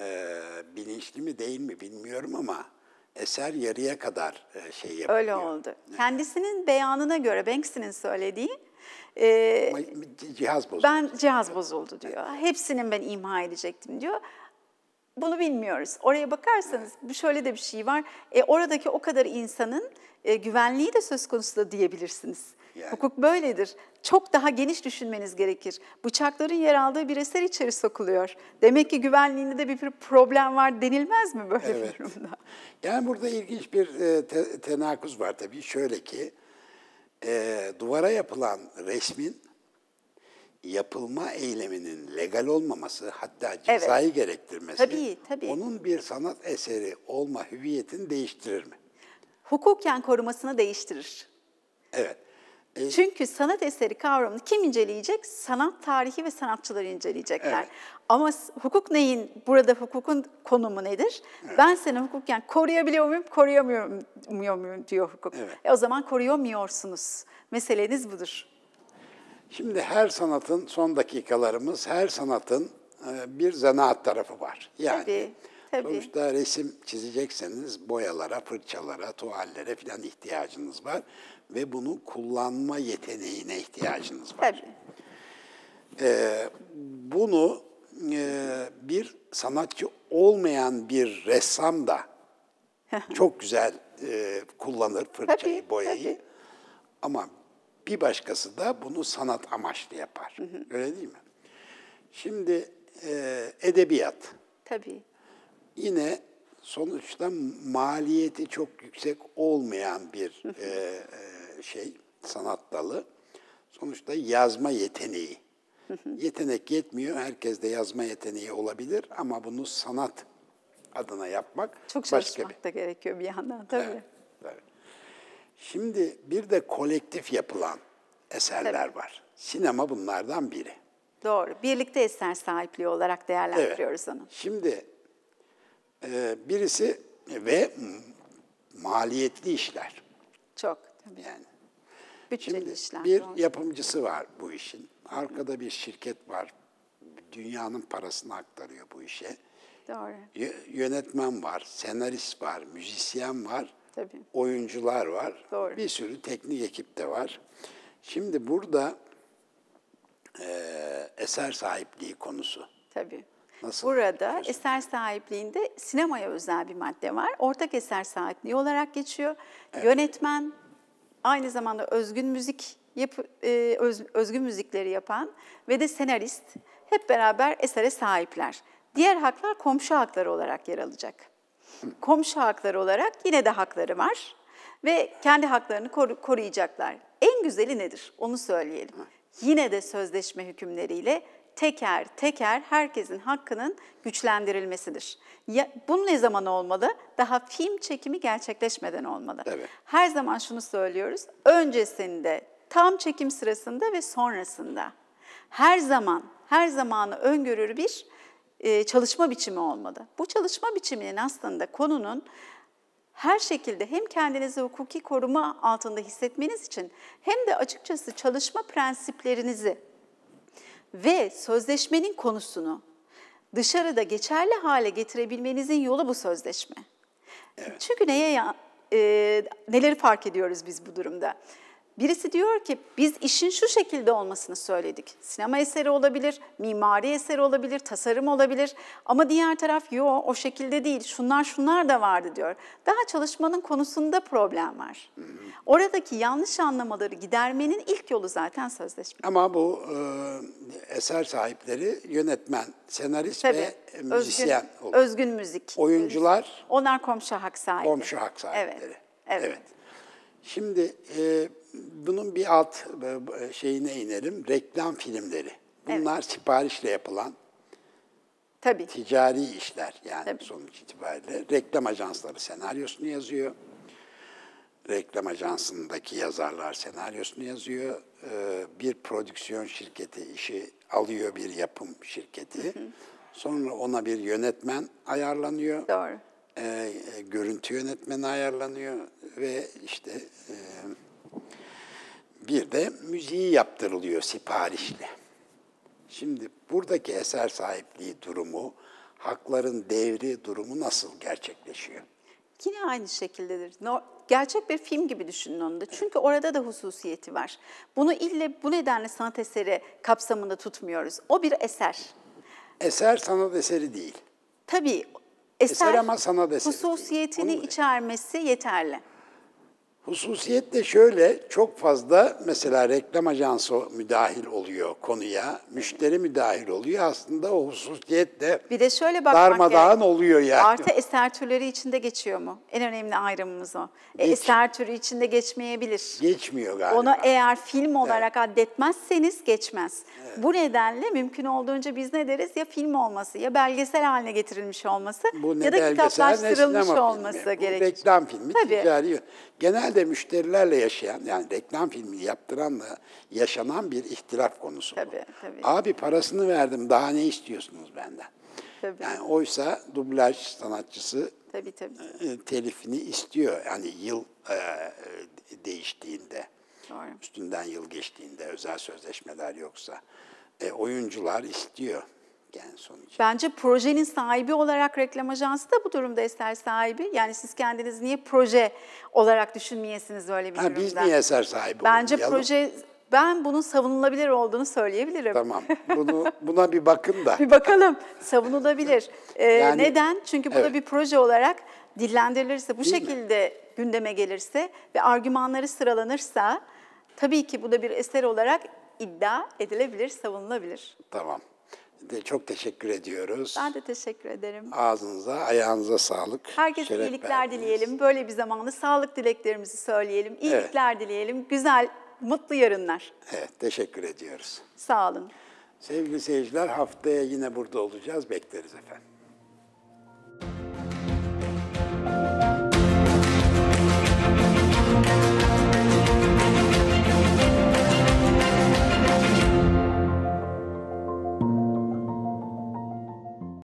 Speaker 1: e, bilinçli mi değil mi bilmiyorum ama eser yarıya kadar e, şey yapıyor. Öyle
Speaker 2: oldu. Kendisinin beyanına göre Banks'in söylediği e,
Speaker 1: cihaz bozuldu. Ben
Speaker 2: cihaz bozuldu diyor. Evet. Hepsinin ben imha edecektim diyor. Bunu bilmiyoruz. Oraya bakarsanız bu şöyle de bir şey var. E, oradaki o kadar insanın e, güvenliği de söz konusu da diyebilirsiniz yani. Hukuk böyledir. Çok daha geniş düşünmeniz gerekir. Bıçakların yer aldığı bir eser içeri sokuluyor. Demek ki güvenliğinde de bir problem var denilmez mi böyle evet. bir
Speaker 1: durumda? Yani burada ilginç bir e, te- tenakuz var tabii. Şöyle ki e, duvara yapılan resmin yapılma eyleminin legal olmaması hatta cezayı evet. gerektirmesi tabii, tabii. onun bir sanat eseri olma hüviyetini değiştirir mi?
Speaker 2: Hukuken korumasını değiştirir. Evet. E, Çünkü sanat eseri kavramını kim inceleyecek? Sanat tarihi ve sanatçıları inceleyecekler. Evet. Ama hukuk neyin, burada hukukun konumu nedir? Evet. Ben seni hukukken koruyabiliyor muyum, koruyamıyor
Speaker 1: muyum diyor hukuk. Evet.
Speaker 2: E o zaman koruyamıyorsunuz. Meseleniz budur.
Speaker 1: Şimdi her sanatın, son dakikalarımız, her sanatın e, bir zanaat tarafı var. Yani tabii, tabii. sonuçta resim çizecekseniz boyalara, fırçalara, tuvallere falan ihtiyacınız var ve bunu kullanma yeteneğine ihtiyacınız var. Tabii. Ee, bunu e, bir sanatçı olmayan bir ressam da çok güzel e, kullanır fırçayı, tabii, boyayı. Tabii. Ama bir başkası da bunu sanat amaçlı yapar. Öyle değil mi? Şimdi e, edebiyat. Tabii. Yine sonuçta maliyeti çok yüksek olmayan bir e, e şey, sanat dalı. Sonuçta yazma yeteneği. Yetenek yetmiyor. Herkes de yazma yeteneği olabilir ama bunu sanat adına yapmak Çok başka bir.
Speaker 2: da gerekiyor bir yandan tabii. Evet,
Speaker 1: tabii. Şimdi bir de kolektif yapılan eserler tabii. var. Sinema bunlardan biri.
Speaker 2: Doğru. Birlikte eser sahipliği olarak değerlendiriyoruz
Speaker 1: evet. onu. Şimdi e, birisi ve maliyetli işler. Çok. Tabii. Yani Şimdi işler, bir doğru. yapımcısı var bu işin. Arkada bir şirket var. Dünyanın parasını aktarıyor bu işe. Doğru. Y- yönetmen var, senarist var, müzisyen var. Tabii. Oyuncular var. Doğru. Bir sürü teknik ekip de var. Şimdi burada e, eser sahipliği konusu. Tabii. Nasıl? Burada
Speaker 2: eser sahipliğinde sinemaya özel bir madde var. Ortak eser sahipliği olarak geçiyor. Evet. Yönetmen, aynı zamanda özgün müzik yap, e, öz, özgün müzikleri yapan ve de senarist hep beraber esere sahipler. Diğer haklar komşu hakları olarak yer alacak. Komşu hakları olarak yine de hakları var ve kendi haklarını koru, koruyacaklar. En güzeli nedir? Onu söyleyelim. Yine de sözleşme hükümleriyle teker teker herkesin hakkının güçlendirilmesidir. Ya, bu ne zaman olmalı? Daha film çekimi gerçekleşmeden olmalı. Evet. Her zaman şunu söylüyoruz. Öncesinde, tam çekim sırasında ve sonrasında. Her zaman, her zamanı öngörür bir e, çalışma biçimi olmalı. Bu çalışma biçiminin aslında konunun her şekilde hem kendinizi hukuki koruma altında hissetmeniz için hem de açıkçası çalışma prensiplerinizi ve sözleşmenin konusunu dışarıda geçerli hale getirebilmenizin yolu bu sözleşme. Evet. Çünkü neye e, neleri fark ediyoruz biz bu durumda? Birisi diyor ki biz işin şu şekilde olmasını söyledik. Sinema eseri olabilir, mimari eseri olabilir, tasarım olabilir. Ama diğer taraf yo o şekilde değil, şunlar şunlar da vardı diyor. Daha çalışmanın konusunda problem var. Oradaki yanlış anlamaları gidermenin ilk yolu zaten sözleşme.
Speaker 1: Ama bu e, eser sahipleri yönetmen, senarist Tabii, ve müzisyen özgün, olur. Özgün müzik. Oyuncular.
Speaker 2: Onlar komşu hak sahibi. Komşu
Speaker 1: hak sahipleri. Evet. Evet. evet. Şimdi... E, bunun bir alt e, e, şeyine inelim. Reklam filmleri. Bunlar evet. siparişle yapılan Tabii. ticari işler yani Tabii. sonuç itibariyle. Reklam ajansları senaryosunu yazıyor. Reklam ajansındaki yazarlar senaryosunu yazıyor. E, bir prodüksiyon şirketi işi alıyor bir yapım şirketi. Hı hı. Sonra ona bir yönetmen ayarlanıyor. Doğru. E, görüntü yönetmeni ayarlanıyor ve işte... E, bir de müziği yaptırılıyor siparişle. Şimdi buradaki eser sahipliği durumu, hakların devri durumu nasıl gerçekleşiyor?
Speaker 2: Yine aynı şekildedir. gerçek bir film gibi düşünün onu da. Çünkü orada da hususiyeti var. Bunu ille bu nedenle sanat eseri kapsamında tutmuyoruz. O bir eser.
Speaker 1: Eser sanat eseri değil.
Speaker 2: Tabii. Eser, eser ama sanat eseri Hususiyetini içermesi yeterli.
Speaker 1: Hususiyet de şöyle, çok fazla mesela reklam ajansı müdahil oluyor konuya, müşteri müdahil oluyor. Aslında o hususiyet de
Speaker 2: bir de şöyle bakmak darmadağın yani,
Speaker 1: oluyor yani. Artı
Speaker 2: eser türleri içinde geçiyor mu? En önemli ayrımımız o. E, Geç, eser türü içinde
Speaker 1: geçmeyebilir. Geçmiyor galiba. Onu
Speaker 2: eğer film olarak evet. addetmezseniz geçmez. Evet. Bu nedenle mümkün olduğunca biz ne deriz? Ya film olması, ya belgesel haline getirilmiş olması Bu ya da kitaplaştırılmış olması filmi. gerekir. reklam
Speaker 1: filmi, Tabii. ticari. Genel genelde müşterilerle yaşayan, yani reklam filmi yaptıranla yaşanan bir ihtilaf konusu tabii, bu. Tabii. Abi parasını verdim, daha ne istiyorsunuz benden? Tabii. Yani oysa dublaj sanatçısı tabii, tabii. E, telifini istiyor. Yani yıl e, e, değiştiğinde, Doğru. üstünden yıl geçtiğinde özel sözleşmeler yoksa. E, oyuncular istiyor yani sonucu.
Speaker 2: Bence projenin sahibi olarak reklam ajansı da bu durumda eser sahibi. Yani siz kendiniz niye proje olarak düşünmeyesiniz öyle bir ha, durumda? Biz niye eser sahibi Bence olmayalım? proje ben bunun savunulabilir olduğunu söyleyebilirim. Tamam.
Speaker 1: Bunu buna bir bakın da. bir
Speaker 2: bakalım. Savunulabilir. Ee, yani, neden? Çünkü bu evet. da bir proje olarak dillendirilirse, bu Değil şekilde mi? gündeme gelirse ve argümanları sıralanırsa tabii ki bu da bir eser olarak iddia edilebilir, savunulabilir.
Speaker 1: Tamam de çok teşekkür ediyoruz. Ben de
Speaker 2: teşekkür ederim.
Speaker 1: Ağzınıza, ayağınıza sağlık. Herkese Şeref iyilikler verdiniz.
Speaker 2: dileyelim. Böyle bir zamanda sağlık dileklerimizi söyleyelim. İyilikler evet. dileyelim. Güzel, mutlu yarınlar.
Speaker 1: Evet, teşekkür ediyoruz. Sağ olun. Sevgili seyirciler haftaya yine burada olacağız. Bekleriz efendim.